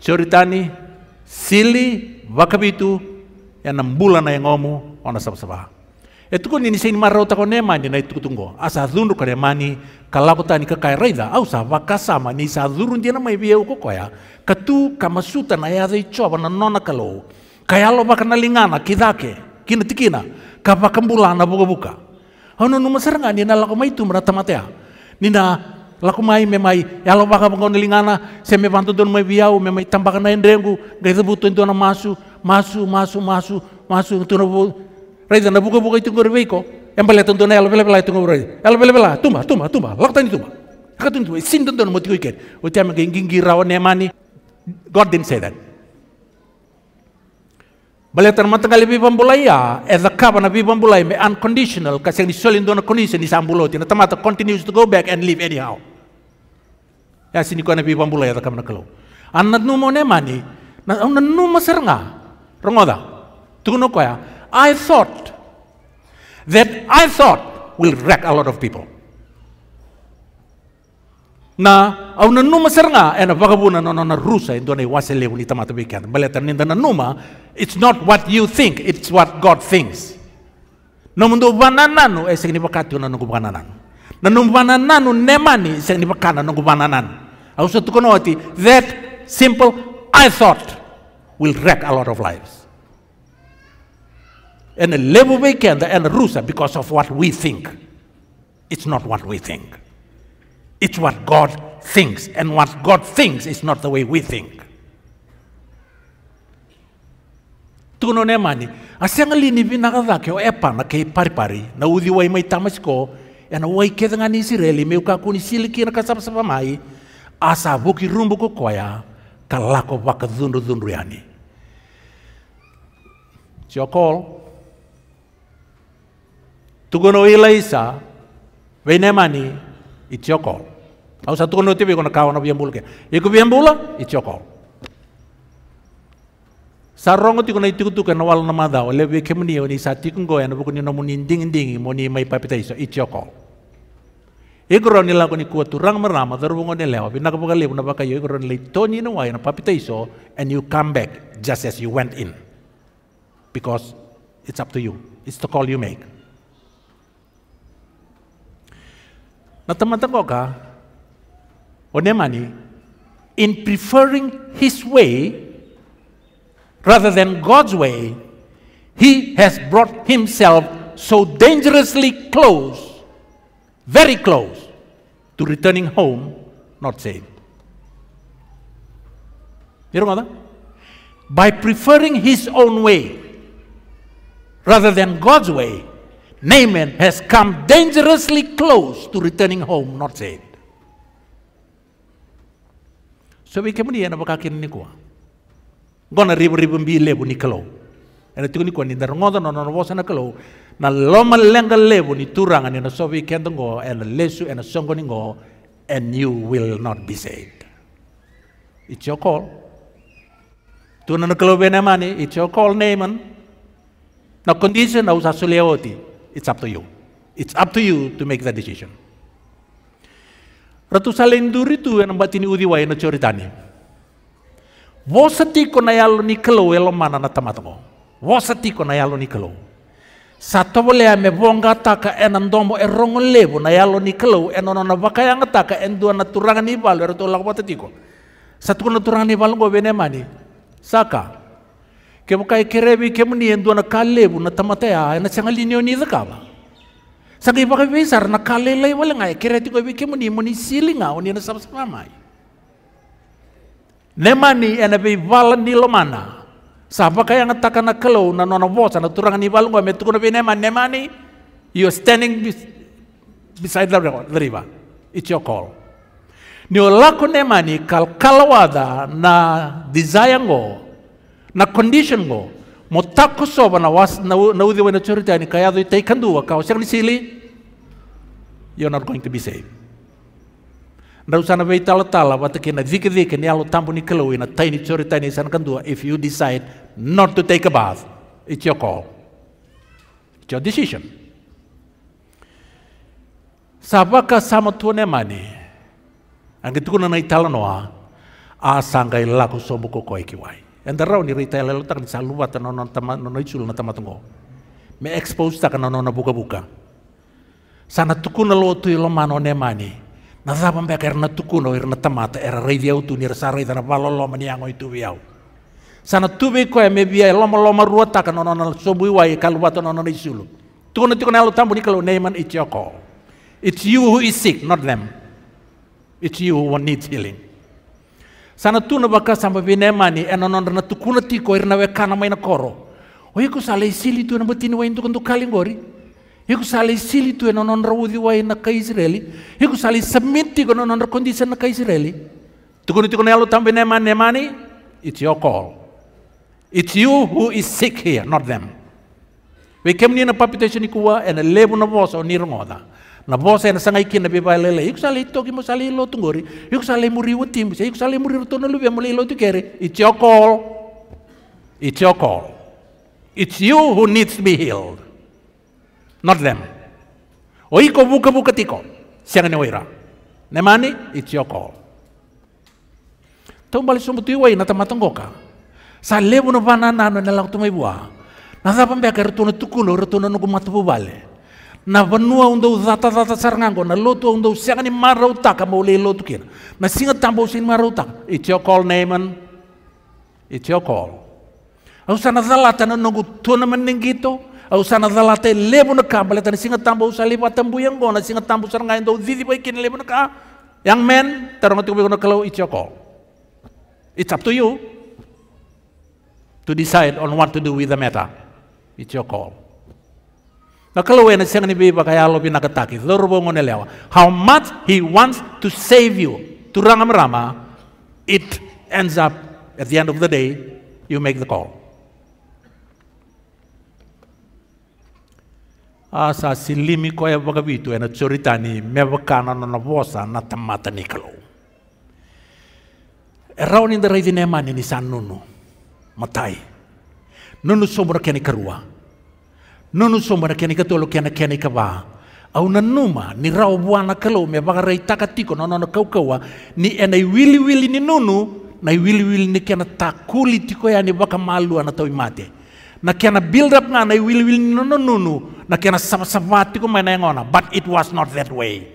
ceritani sili wakabitu yang nembula na yang omu ona e ni ni nisei marau ko ne mani na itu tungo asa dhunu kare mani kalako tani kakai reida au sa wakasama ni sa dia na mai bia uko koya katu kamasuta na ya dei choba na nona kalo kaya lo vakana na lingana kidake kina tikina kapa kambula na buka buka hono numa seranga ni na lako mai tu merata tamatea. ni na lako mai memai ya lo baka pangkau lingana se me don mai biau memai tambahkan na endrengu gaita butuin tuana masu masu masu masu masu tuana ರೈತ ನಬುಗ ಬುಗ ತುಂಗೋರು ಬೇಕು ಎಂಬಲೆ ತಂದು ಎಲ್ಲ ಬೆಲೆ ಬೆಲೆ ತುಂಗೋ ರೈ ಎಲ್ಲ ಬೆಲೆ tuma, tuma, tuma, ತುಂಬ ಲಕ್ತಾನಿ tuma, Kata tuan tuma, sin tuan mesti kau ame geng geng ingin ne mani, God didn't say that. tana mata kali bibam bulai ya, as a na bibam bulai me unconditional, kasi yang disolin condition na Tama isambulo, continues to go back and live anyhow. Ya sini ko na pipam bulai nah, ya, takam na kalaw. Anad numo nemani, na ang nanumasar nga, rongoda, tukuno ko ya, I thought that I thought will wreck a lot of people. Na au na numa seranga and a vagabuna no na rusa and e dona wasele unita matabikan. Baleta ninda na numa, it's not what you think, it's what God thinks. No mundo banananu e significati na nungu bananan. E na nungu bananano nemani significana nungu bananan. Au sa tukonoti, that simple I thought will wreck a lot of lives. and a Levovik and, and a Rusa because of what we think. It's not what we think. It's what God thinks. And what God thinks is not the way we think. Tuno ne mani, asenga lini vinagaza ke o epa na ke pari na udi wai mai tamasko, e na wai ke nga ni Israeli me ka kuni siliki na kasapa sapa mai, asa buki rumbu ko koya, kalako waka dhundu dhundu yani. It's your call. Tukono ilaisa, venemani, it's your call. Ausa tukono tibi kono kawana biambulke. Iku biambula, it's your call. Sarongo tiko na itiko tuka na wal na mada o lewe kemuni o ni sa tiko ngo yana buku na muni nding nding mo ni mai papita iso it's your call. Igro ni lago ni kua turang merama darungo ni lewa bina kapuka lewa na baka yo igro ni lei na wai na papita iso and you come back just as you went in because it's up to you. It's the call you make. Natamatakoka Onemani in preferring his way rather than God's way, he has brought himself so dangerously close, very close, to returning home not saved. You know mother, By preferring his own way rather than God's way, Naaman has come dangerously close to returning home, not saved. So we came here about kakin ni kuwa. Gona ribu ribu mbi level ni kalau. Ena tuku ni kuwa ni darongoda no no na Na loma lenga lebu ni turanga ni na so we kendo ngo and lesu and songo ni ngo and you will not be saved. It's your call. Tuna na kalau bena mani, it's your call Naaman. Na condition na usasuleoti. It's up to you. It's up to you to make that decision. Ρατουσαλεντουρίτου έναν πατίνι ουδίβα είναι τσοριτάνι. Βόσα τίκο να άλλο νικελό ελωμάνα να Wasati ko na yalo ni kelo. Sa tobolea ame bonga taka enan domo e rongo levo na yalo ni kelo enono na ngataka en dua na turangan ibal balo erto lakwa tatiko. Sa ko na turangan ibal go bene mani. Saka ke buka kerebi ke muni endu na kale bu na tamata ya na sanga linio ni zakaba sanga ipa kai besar na kale lai wala ngai kere ti ke muni muni silinga oni na sama sama mai ne mani ena be wala ni lomana sapa kai anga ya taka na kelo na nona vosa na turanga ni ngai metu tukuna be ne mani ne you standing beside the river it's your call Nio lako kal kalawada na desire ngo na condition ngo mo takuso na was na nau na wana churita ni kaya do tay kandu wa kau siyang you're not going to be saved na usana vei tala tala wata na dhika dhika ni alo tambu ni kilo ina tay ni churita ni san kandu if you decide not to take a bath it's your call it's your decision sabaka sama tuone mani angitukuna na itala noa a sangai lako sombuko koikiwai Enda raw ni rita lelo tak ni salua bata nono tama nono isul na tama tongo. Me expose tak kana nono buka-buka. Sana tukuna lo tu ilo mano ne mani. Na zaba mbeka erna tukuna erna tamata era rei viau tu ni rasa rei tana lo mani ango itu viau. Sana tuve ko e me via loma loma rua ta kana nono sobui wai kalua bata nono isulu. Tukuna tukuna lo tambu ni ne neiman itioko. It's you who is sick, not them. It's you who needs healing sana tuna baka bine mani ena rana na tukuna tiko irna e we kana maina koro o iku sale isili tu e na batini wain tu kantu gori iku sale isili tu ena nondra wudi wain na ka israeli iku sala kono non nondra kondisi na ka israeli kuna tiko nelo tambe mani e mani it's your call it's you who is sick here not them we came near a papitation ikuwa and lebu na bosa o nirongoda na vosa ena sanga ikina bale le yuk sale itoki mo sale ilo tungori iku sale muri wutimbi iku sale muri rutono be mo ilo tukere it's your call it's your call it's you who needs to be healed not them o iko buka buka tiko sianga ne wira ne mani it's your call bale sumbutu iwa ina tamatongoka sale bono banana no na lang mai bua na sa pambe ka rutono tukulo rutono nukumatu bale na vanua undau zatatata sarangango na lotu undau siangani marautaka ma ule lotu kina na singa tambo sin marautaka it's your call Naaman it's your call au sana zalata na nogu tona manengito au sana zalata e lebu na kamba leta singa tambo sa lebu atambu yango na singa tambo usara ngai zizi pai kina lebu na ka yang men tarongati kubiko na kalau it's your call it's up to you to decide on what to do with the matter it's your call na kalau wena siang ni bi pakai alo bi nakataki, lo rubo ngone lewa how much he wants to save you Turang rama it ends up at the end of the day you make the call asa silimi ko ya baga bitu ena choritani mebakana na na bosa na tamata nikalo Rawan in the raidine mani ni san nunu matai nunu sobra keni karua nunu somba na kiani katualo kiana kiani kava au na numa ni rau buana kalau me bagarai nono na kau kaua ni enai wili wili ni nunu na wili wili ni kiana takuli tiko ya ni baka malu ana tau imate na kena build up nga na wili wili ni nono nunu na kiana sabasabati ko maina ngona but it was not that way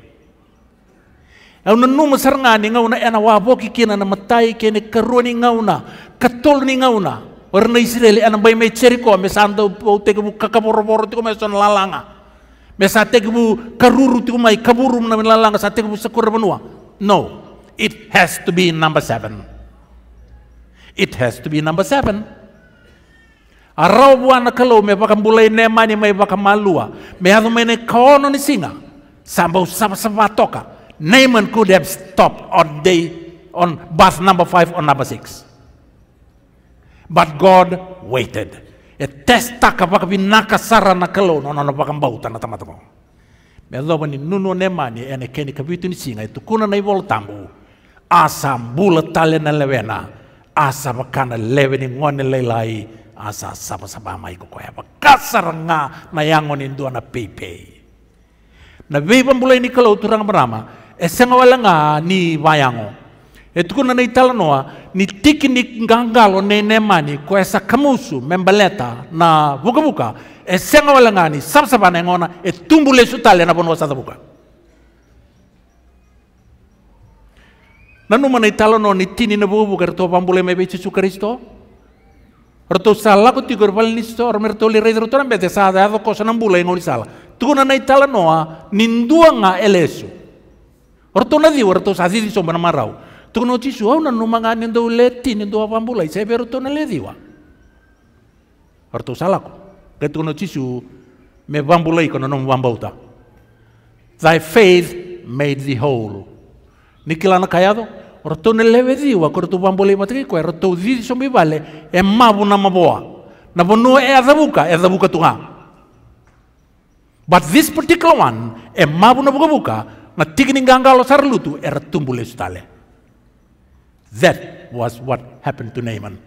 Au na numa sarangani ngau na ena waboki kina na matai kene karoni ngau na katol ni ngau na Orang Israel yang bayi me ceriko mesan santo te kebu kakaporo-poro te me e son lalanga me sa te kebu karuru te mai kaburu na lalanga sa kebu sekur benua no it has to be number seven. it has to be number seven. arau buana kalau me pakam bulai nemani me pakam malua me hadu me ne kono ni singa sambau sama-sama toka Naaman could have stopped on day on bus number five or number six but God waited. E testa kapaka bi naka sara na kelo no no baka mbau tana tamata mo. Me loba ni nunu ne mani ene keni kapitu ni singa itu e kuna na ibol tambu. Asa mbula tale na lewena. Asa bakana lewe ni ngone lelai. Asa saba saba mai ko koya e, bakasar nga na yangon indua na pepe. Na beba mbula ini kelo turang berama. Esenga wala nga ni e wayango etukuna na noa ni tiki ni ngangalo na inemani ko esa kamusu membeleta na vukavuka esenga walangani sapsapana engona etumbule tale na bono buka nanuma na italano ni tini na vukavuka reto pambule mebe su Kristo reto sala ko tikor valnisto remerto li rei reto na te sa da cosa na bula engoli sala tukuna na italanoa ninduanga elesu Orto na diu, orto sa di sombra marau. Tono ti su auna no mangani ndo leti ndo apambula isa beru tona ledi wa. Arto salako. Ke tono ti su me bambulai kono no bambauta. Thy faith made the whole. Nikilana kayado. Roto ne levedi wa korto bambulai matri ko roto di sombi vale e mabu na maboa. Na bonu e adabuka e adabuka tunga. But this particular one, e mabu na buka buka, na tigni gangalo sarlutu er tumbule stale. That was what happened to Naaman.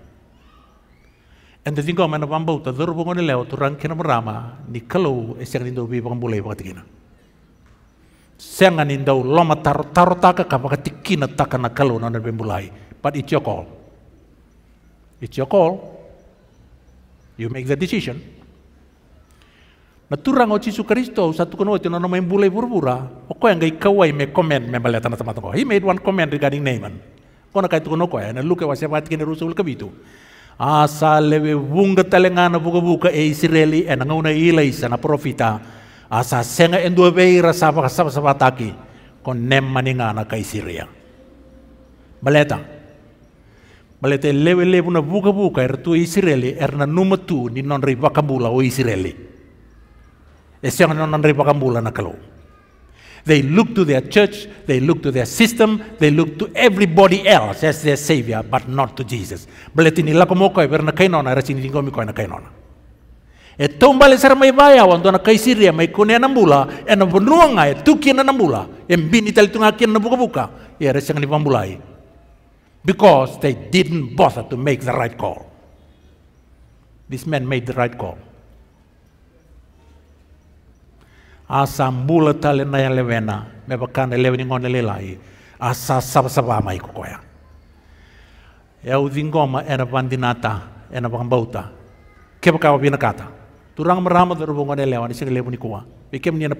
Ente tingo mana pambau ta dor bongo leo tu rangkena merama ni kalau esek nindo bi bang bulai bang tikina. Senga nindo loma tar tar taka kapa katikina taka na kalau nona But it's your call. It's your call. You make the decision. Naturang o Jesus Kristo satu kono itu nona membulai pura-pura. Pokoknya ngai kawai may comment membalia tanah tempat He made one comment regarding Naaman. Kona kaitu kono koya na luke wasia bat kene wulka bitu. asa lewe wunga telengana buka buka e israeli e ngauna ila isa na profita asa senga endua beira sapa kasapa taki kon nem maningana kai siria baleta baleta lewe lewe na buka buka er tu israeli er na numatu ni non ribakabula o israeli e senga non ribakabula na kalau They look to their church, they look to their system, they look to everybody else as their savior, but not to Jesus. Beletini lakomoko e verna kainona rasinitingomi koina E tombale sara mai vaya wandona kai Syria mai kone nambula e na bunuanga e tuki na nambula e mbini talitunga kien na buka buka e resang ni pambulai. Because they didn't bother to make the right call. This man made the right call. asa mbula tale na ya lewena me pakana ya lewe ni ngone lelai asa saba saba mai koya. ya udingoma era bandinata era pakambauta ke pakawa pina kata turang merama do rubo ngone lewa ni sing lewe ni kuwa we ni na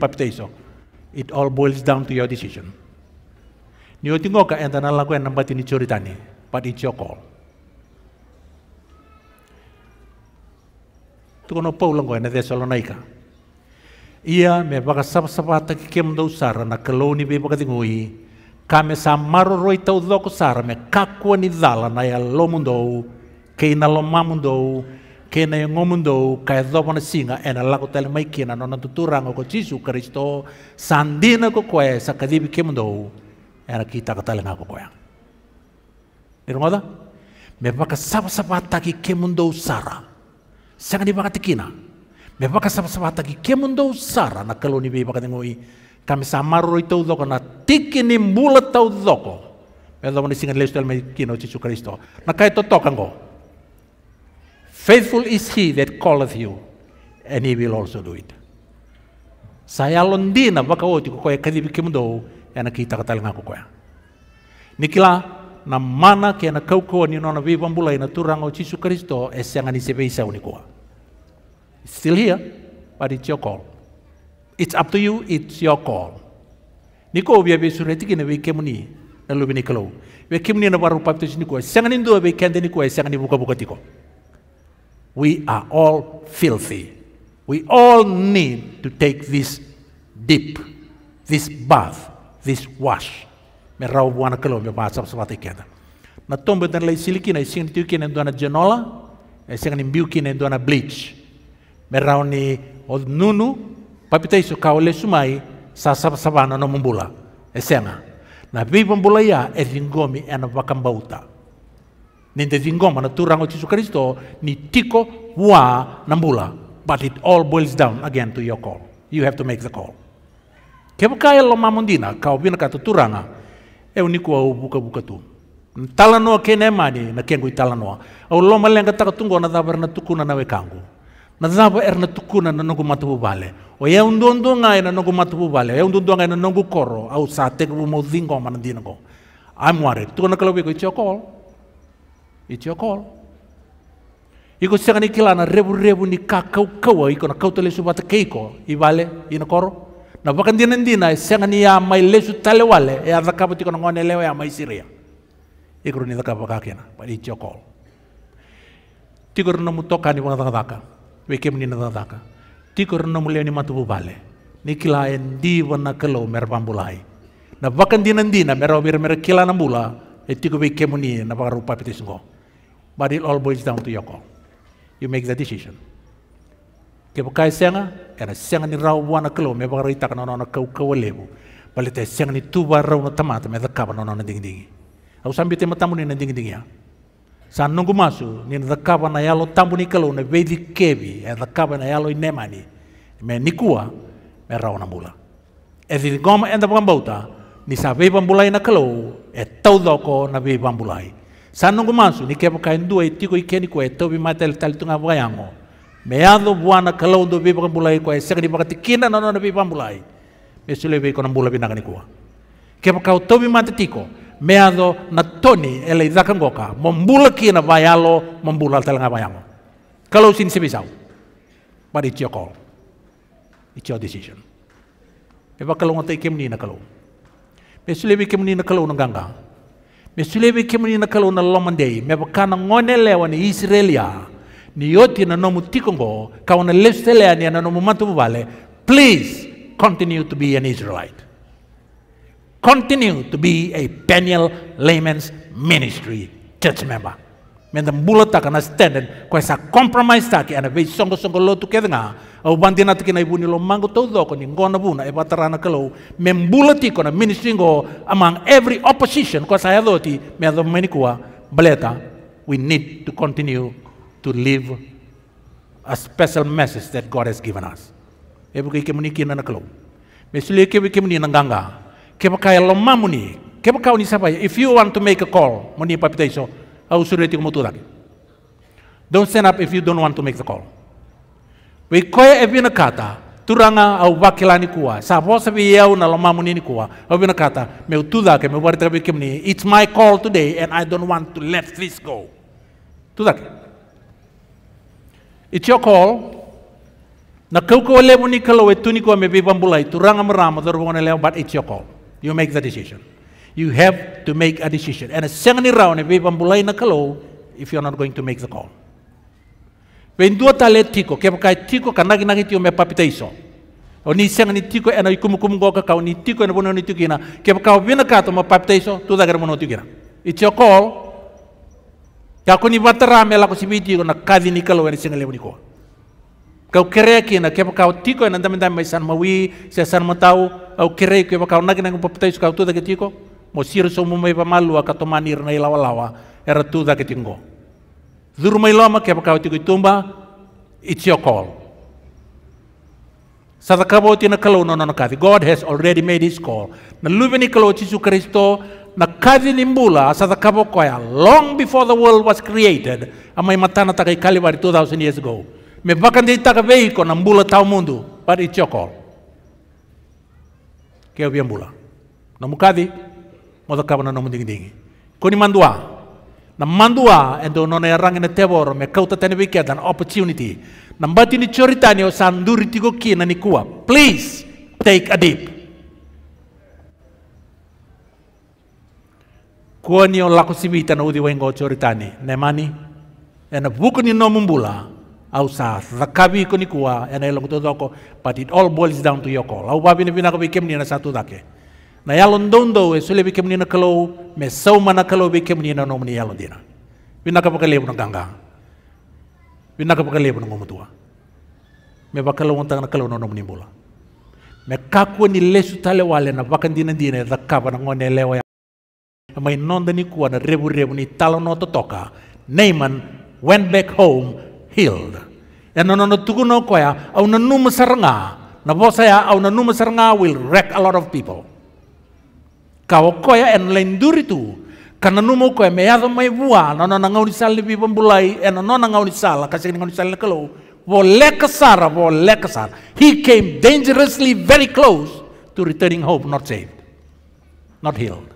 it all boils down to your decision ni otingo ka entana lagu en ya nambati ni choritani pati chokol tukono paulo ngone naika ia me baka sapa sapa ta ke kem sara na kaloni be baka dingui kame me sa maro roi tau sara me kakua ni dala na ia lomundou ke ina lomamundou ke na ia ngomundou ka ia dopa singa e na lako tele mai kina no na tuturanga ko Jesu Kristo sandina ko koe sa kadibi kemundou e na kita ka tele ngako koe Nirungoda? Me baka sapa sapa ta ke kemundou sara Sangat dibakatikina. kina Me paka sama sama taki kemundou sara na kaloni be paka tengoi kami samaro itu doko na tiki nimbula tau doko. Me doko ni singan lesu kino cicu Kristo. Na kai to Faithful is he that calleth you and he will also do it. Saya londina baka oti ko koe kadi kemundou yana kita katal ngaku koe. Nikila na mana kia na kau kau ni nona viva mbula ina turango cicu Kristo esengan isebe isa It's still here, but it's your call. It's up to you, it's your call. Niko obia be sureti kene be kemuni na lobi ni kalau. Be kemuni na baru papto sini ko. Sangan indo be kende ni ko, sangan ni buka buka tiko. We are all filthy. We all need to take this dip, this bath, this wash. Me rau buana kalau me basa sepati kenda. Na tombe dan lai siliki na sing tiukin na doana janola, na sangan imbiukin na doana bleach. me rauni o nunu papita isu kaole sumai sa sabana no mumbula esena na vi mumbula ya ezingomi zingomi ena vakambauta ninte zingoma na turango tisu kristo ni tiko wa nambula but it all boils down again to your call you have to make the call kebuka elo mamundina kau bina kata turanga e uniku au buka buka tu talanoa kenema ni na kengui talanoa au loma lenga taka na dabar na tukuna na wekangu Nadhabu erna tukuna na nungu matabu vale. O ia undundu ngai na nungu matabu vale. O ia undundu ngai na nungu koro. Au sa te kubu mau dhingo mana dina go. I'm worried. Tukuna kalau biko it's your call. It's your call. Iko sanga ni kilana rebu rebu ni kakau kau kau iko na kau tele subata keiko i vale i na koro. Na bakan dina dina sanga ni a mai lesu tale wale e a dhakabu tiko na ngone lewe a mai siria. Iko ni dhakabu kakena. But it's your call. Tiko na mutokani wangadhagadhaka. Tiko wekemni natataka tikor namuleni ni kila endi wana kelo pambulai na nandi na mera mera mera kila nambula etiko wekemuni na rupa papitis ngo but it all boils down to yoko you make the decision kebukai e senga kana senga ni rau wana kelo me vaka rita kana kau kau lebu Balite senga ni tuba rau na tamata me vaka nono nona ding dingi au sambi te matamu ni na dingi dingi ya nungu masu ni kaba na yalo tambu nikalo na vedi kebi, e kaba na yalo inemani me nikua me raona mula. E di goma enda pambauta ni sa vei pambulai na kalo e tau doko na vei San nungu masu ni kepa kain dua i e tiko ikeni kua e tau bi matel talitunga vayango. Me ado buana kalau do vei pambulai kua e sekri kina na nona vei pambulai. Me sule vei kona mbula binaka nikua. Kepa kau tau bi matetiko. tiko meado na toni ele idaka ngoka na vayalo mombula tala nga vayamo kalau sin sebisau but it's your call it's your decision Eba kalau ngontai kemni na kalau sulebi kemni na kalau me sulebi kemni na kalau na lomandei meba kana ngone lewa ni israelia ni yoti na nomu tikongo kawana lefstelea ni na nomu matu vale please continue to be an israelite continue to be a Peniel Layman's Ministry church member. Men the bullet tak na stand ko sa compromise tak ana be songo songo lo tu kedenga o bandina tu kina ibuni lo mango to do ko ni ngona buna e batarana kalo men bulati ko na ministry go among every opposition kwa sa yadoti me do menikwa bleta we need to continue to live a special message that God has given us. Ebu ke kemuni kina na kalo. Mesule ke kemuni nanganga. kaya lemah muni kau ni siapa ya if you want to make a call muni papita iso au suri ti kumutu lagi don't stand up if you don't want to make the call we koya ebina kata turanga au wakilani kuwa sabo sabi yau na lemah muni ni kuwa au bina kata meu tuda ke meu bari kemni it's my call today and I don't want to let this go tu lagi. it's your call na kau kau lemu ni kalau itu ni kau mebi bambulai turanga merama terbangun but it's your call You make the decision. You have to make a decision. And a second round if ni pipambulay na kalaw if you're not going to make the call. Vendua tale tiko, kaya kay tiko kanagi nagi tiyo me papitaiso. O ni siyang ni tiko ena ikumukumgo ka kao ni tiko ena bono ni tiko ina. Kaya kao vina kato ma papitaiso, tu dagar mono tiko ina. It's your call. ya ko ni batara me lako si biti ko na kadi ni kalaw ena siyang lewo ni call. Kau kere kina kepa kau tiko na ndam ndam mai san mawi se san matau au kere kepa kau nak nang papetai su kau tu dake tiko mo sir so mo mai pamalu aka to manir na ilawa lawa era tu dake tingo. Zuru mai lama kepa kau tiko itumba, it's your call. Sada kabo tina kalau no no kati God has already made his call. Na luveni kalau tisu Kristo na kazi nimbula sada kabo koya long before the world was created amai matana takai kali 2000 years ago me taka takavei kona bula tau mundu pada i tiokol ke o bula na mukadi mo da na no mundingi dingi koni mandua na mandua endo no na ya rangi na teboro me kauta tene wiki dan opportunity na mbati ni choritani o sanduri tigo ki na nikua please take a dip kuoni o lako simita na udi wengo choritani ne mani ena buku ni no mumbula sa rakabi ko ni kuwa and ay lang to but it all boils down to your call au babi ni bina ko bikem ni na satu dake eh, na yalon don do e sule bikem ni na kalo me so mana kalo bikem ni na no ni yalon dina ah. bina ka pakale bu ganga bina ka pakale bu ngomutua me bakalo wonta na kalo no no ni bola me kakua ni lesu tale wale na wakandina dina rakaba na ngone lewa ya mai nonda ni kuwa na rebu rebu ni talo no totoka Naaman went back home healed e nono no tukuno koya au na numu saranga na bosaya au na numu saranga will wreck a lot of people kawa koya en duri tu kana numu koya me yado mai bua no na ngauni sala bi pembulai e no na ngauni kasi ngauni sala kalau wo leka wo he came dangerously very close to returning home not saved not healed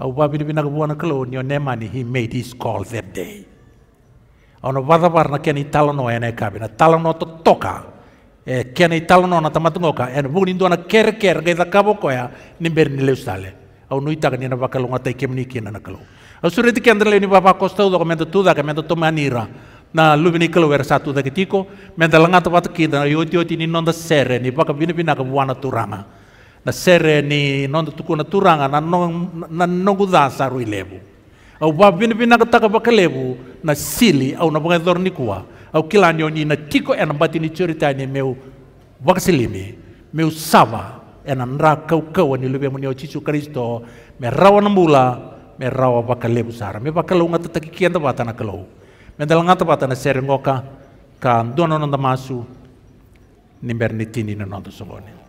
au babi di pinakabuana kalau nyo nemani he made his call that day ono wadawar na keni talono ene talo talono to toka e keni talono na tamatungoka ene bugin ndona ker ker kabo kaboko ya nimber ni leustale au nui taka nina ngata tai kemni kina na kalo au ti kendra leni papa costa u documento tuda ke mento tomanira na lubini kalu versatu satu da kitiko menta langa to patu kita na yoti yoti ni nonda sere ni baka bini bina ka buana turanga na sere ni nonda tukuna turanga na nong na nongu dasa ruilebu au pa pina pina ka taka na sili au na pakazornikua au kila nyoni na tiko ena ya batini choritania meu wakasilimi meu sava ena ya nra kaukaua ni lebe muni o jisu kristo me rawa na mula me rawa pakalevu sara me pakalau ngata takikian tapata na kalau me dala ngata pata na serengoka ka dono na masu ni tini na nondo sogoni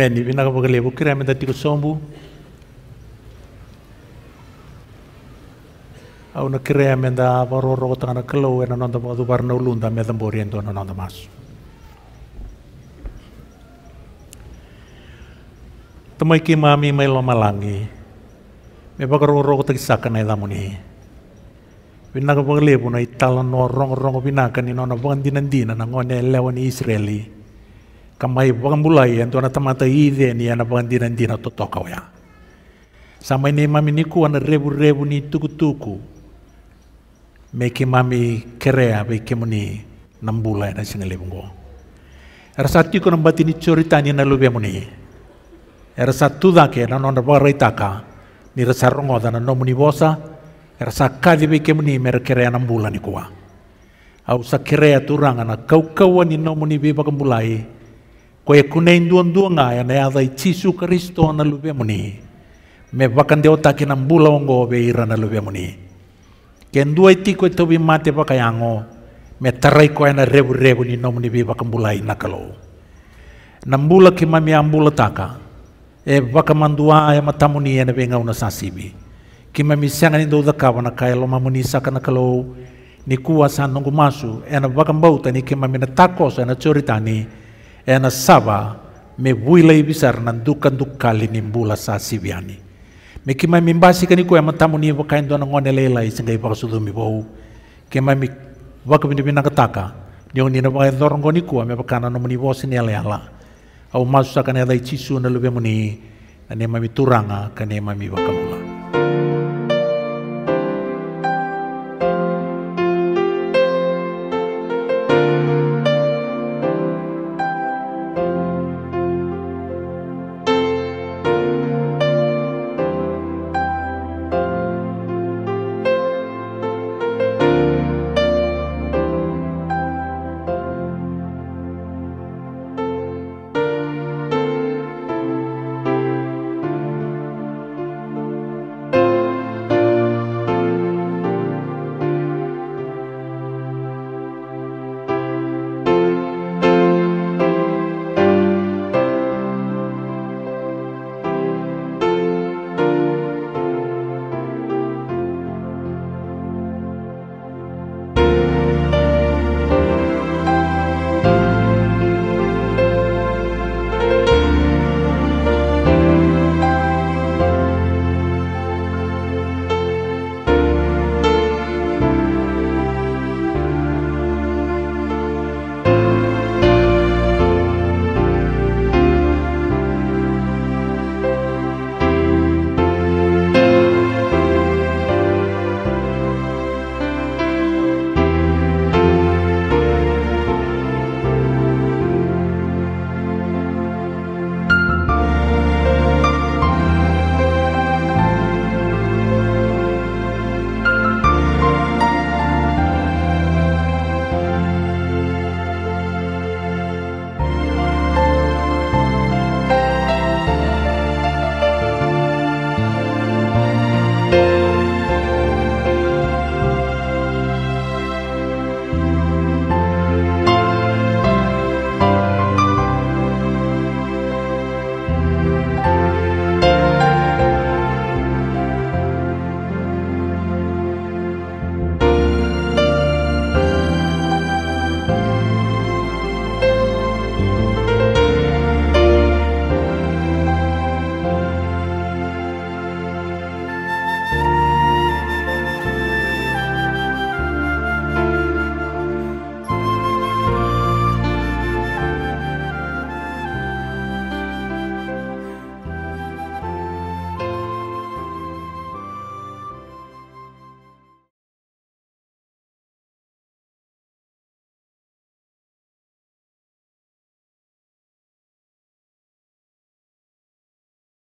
meni vinakavakalevo kiremeta tiko sombu au na kirea me da varo ko tangana na kelo wena nonda mo tu varna ulunda me da mbori endo na nonda mas. Tamai ki mami mai lo malangi me bakaroro ko takisaka na ida muni. Winaka bu na italan no rong rong winaka ni nona bangan dinandina na ngone lewani ni Israeli kamai pangambulai antu ana tamata ide ni ana pangandina-dina totoka ya. Sama ini mami niku ana rebu-rebu ni tuku-tuku. Meki mami kerea beki muni nambula ana singale bungo. Era satu kono ni ni na lubia muni. Era satu dake na nonda itaka, ni rasa rongo dana nomuni bosa. Era di beki muni mer kerea nambula ni kuwa. Au sakirea turanga na kau kau ni nomuni beba kembulai ko e kunei ya yana yadhai Jisu Kristo na lupe muni. Me wakandeo taki na mbula ongo be ira na lupe muni. Ken dua iti koe tobi mate me tarai koe ena rebu rebu ni nomuni be wakambulai nakalo. Na mbula ki mami ambula taka, e mandua ya matamuni ena be ngauna sasibi. Ki mami senga ni dou dakawa na kaelo mamuni saka nakalo, ni kuwa nungu masu, ena bakan bauta ni ki mami na takosa na choritani, ena saba me builai bisar nandukan dukali nimbula sa sibiani. Me kima mi mbasi kani ko yama tamu ni wakain dona ngone leila isengai sudu mi bau. Kima mi waka bini bina kataka. Nyo ni na wakain dorong ngoni ko me vakana no muni bosi ni ala ala. Au masu sakane dai cisu na lube muni ane ma mami turanga kane mami wakamula.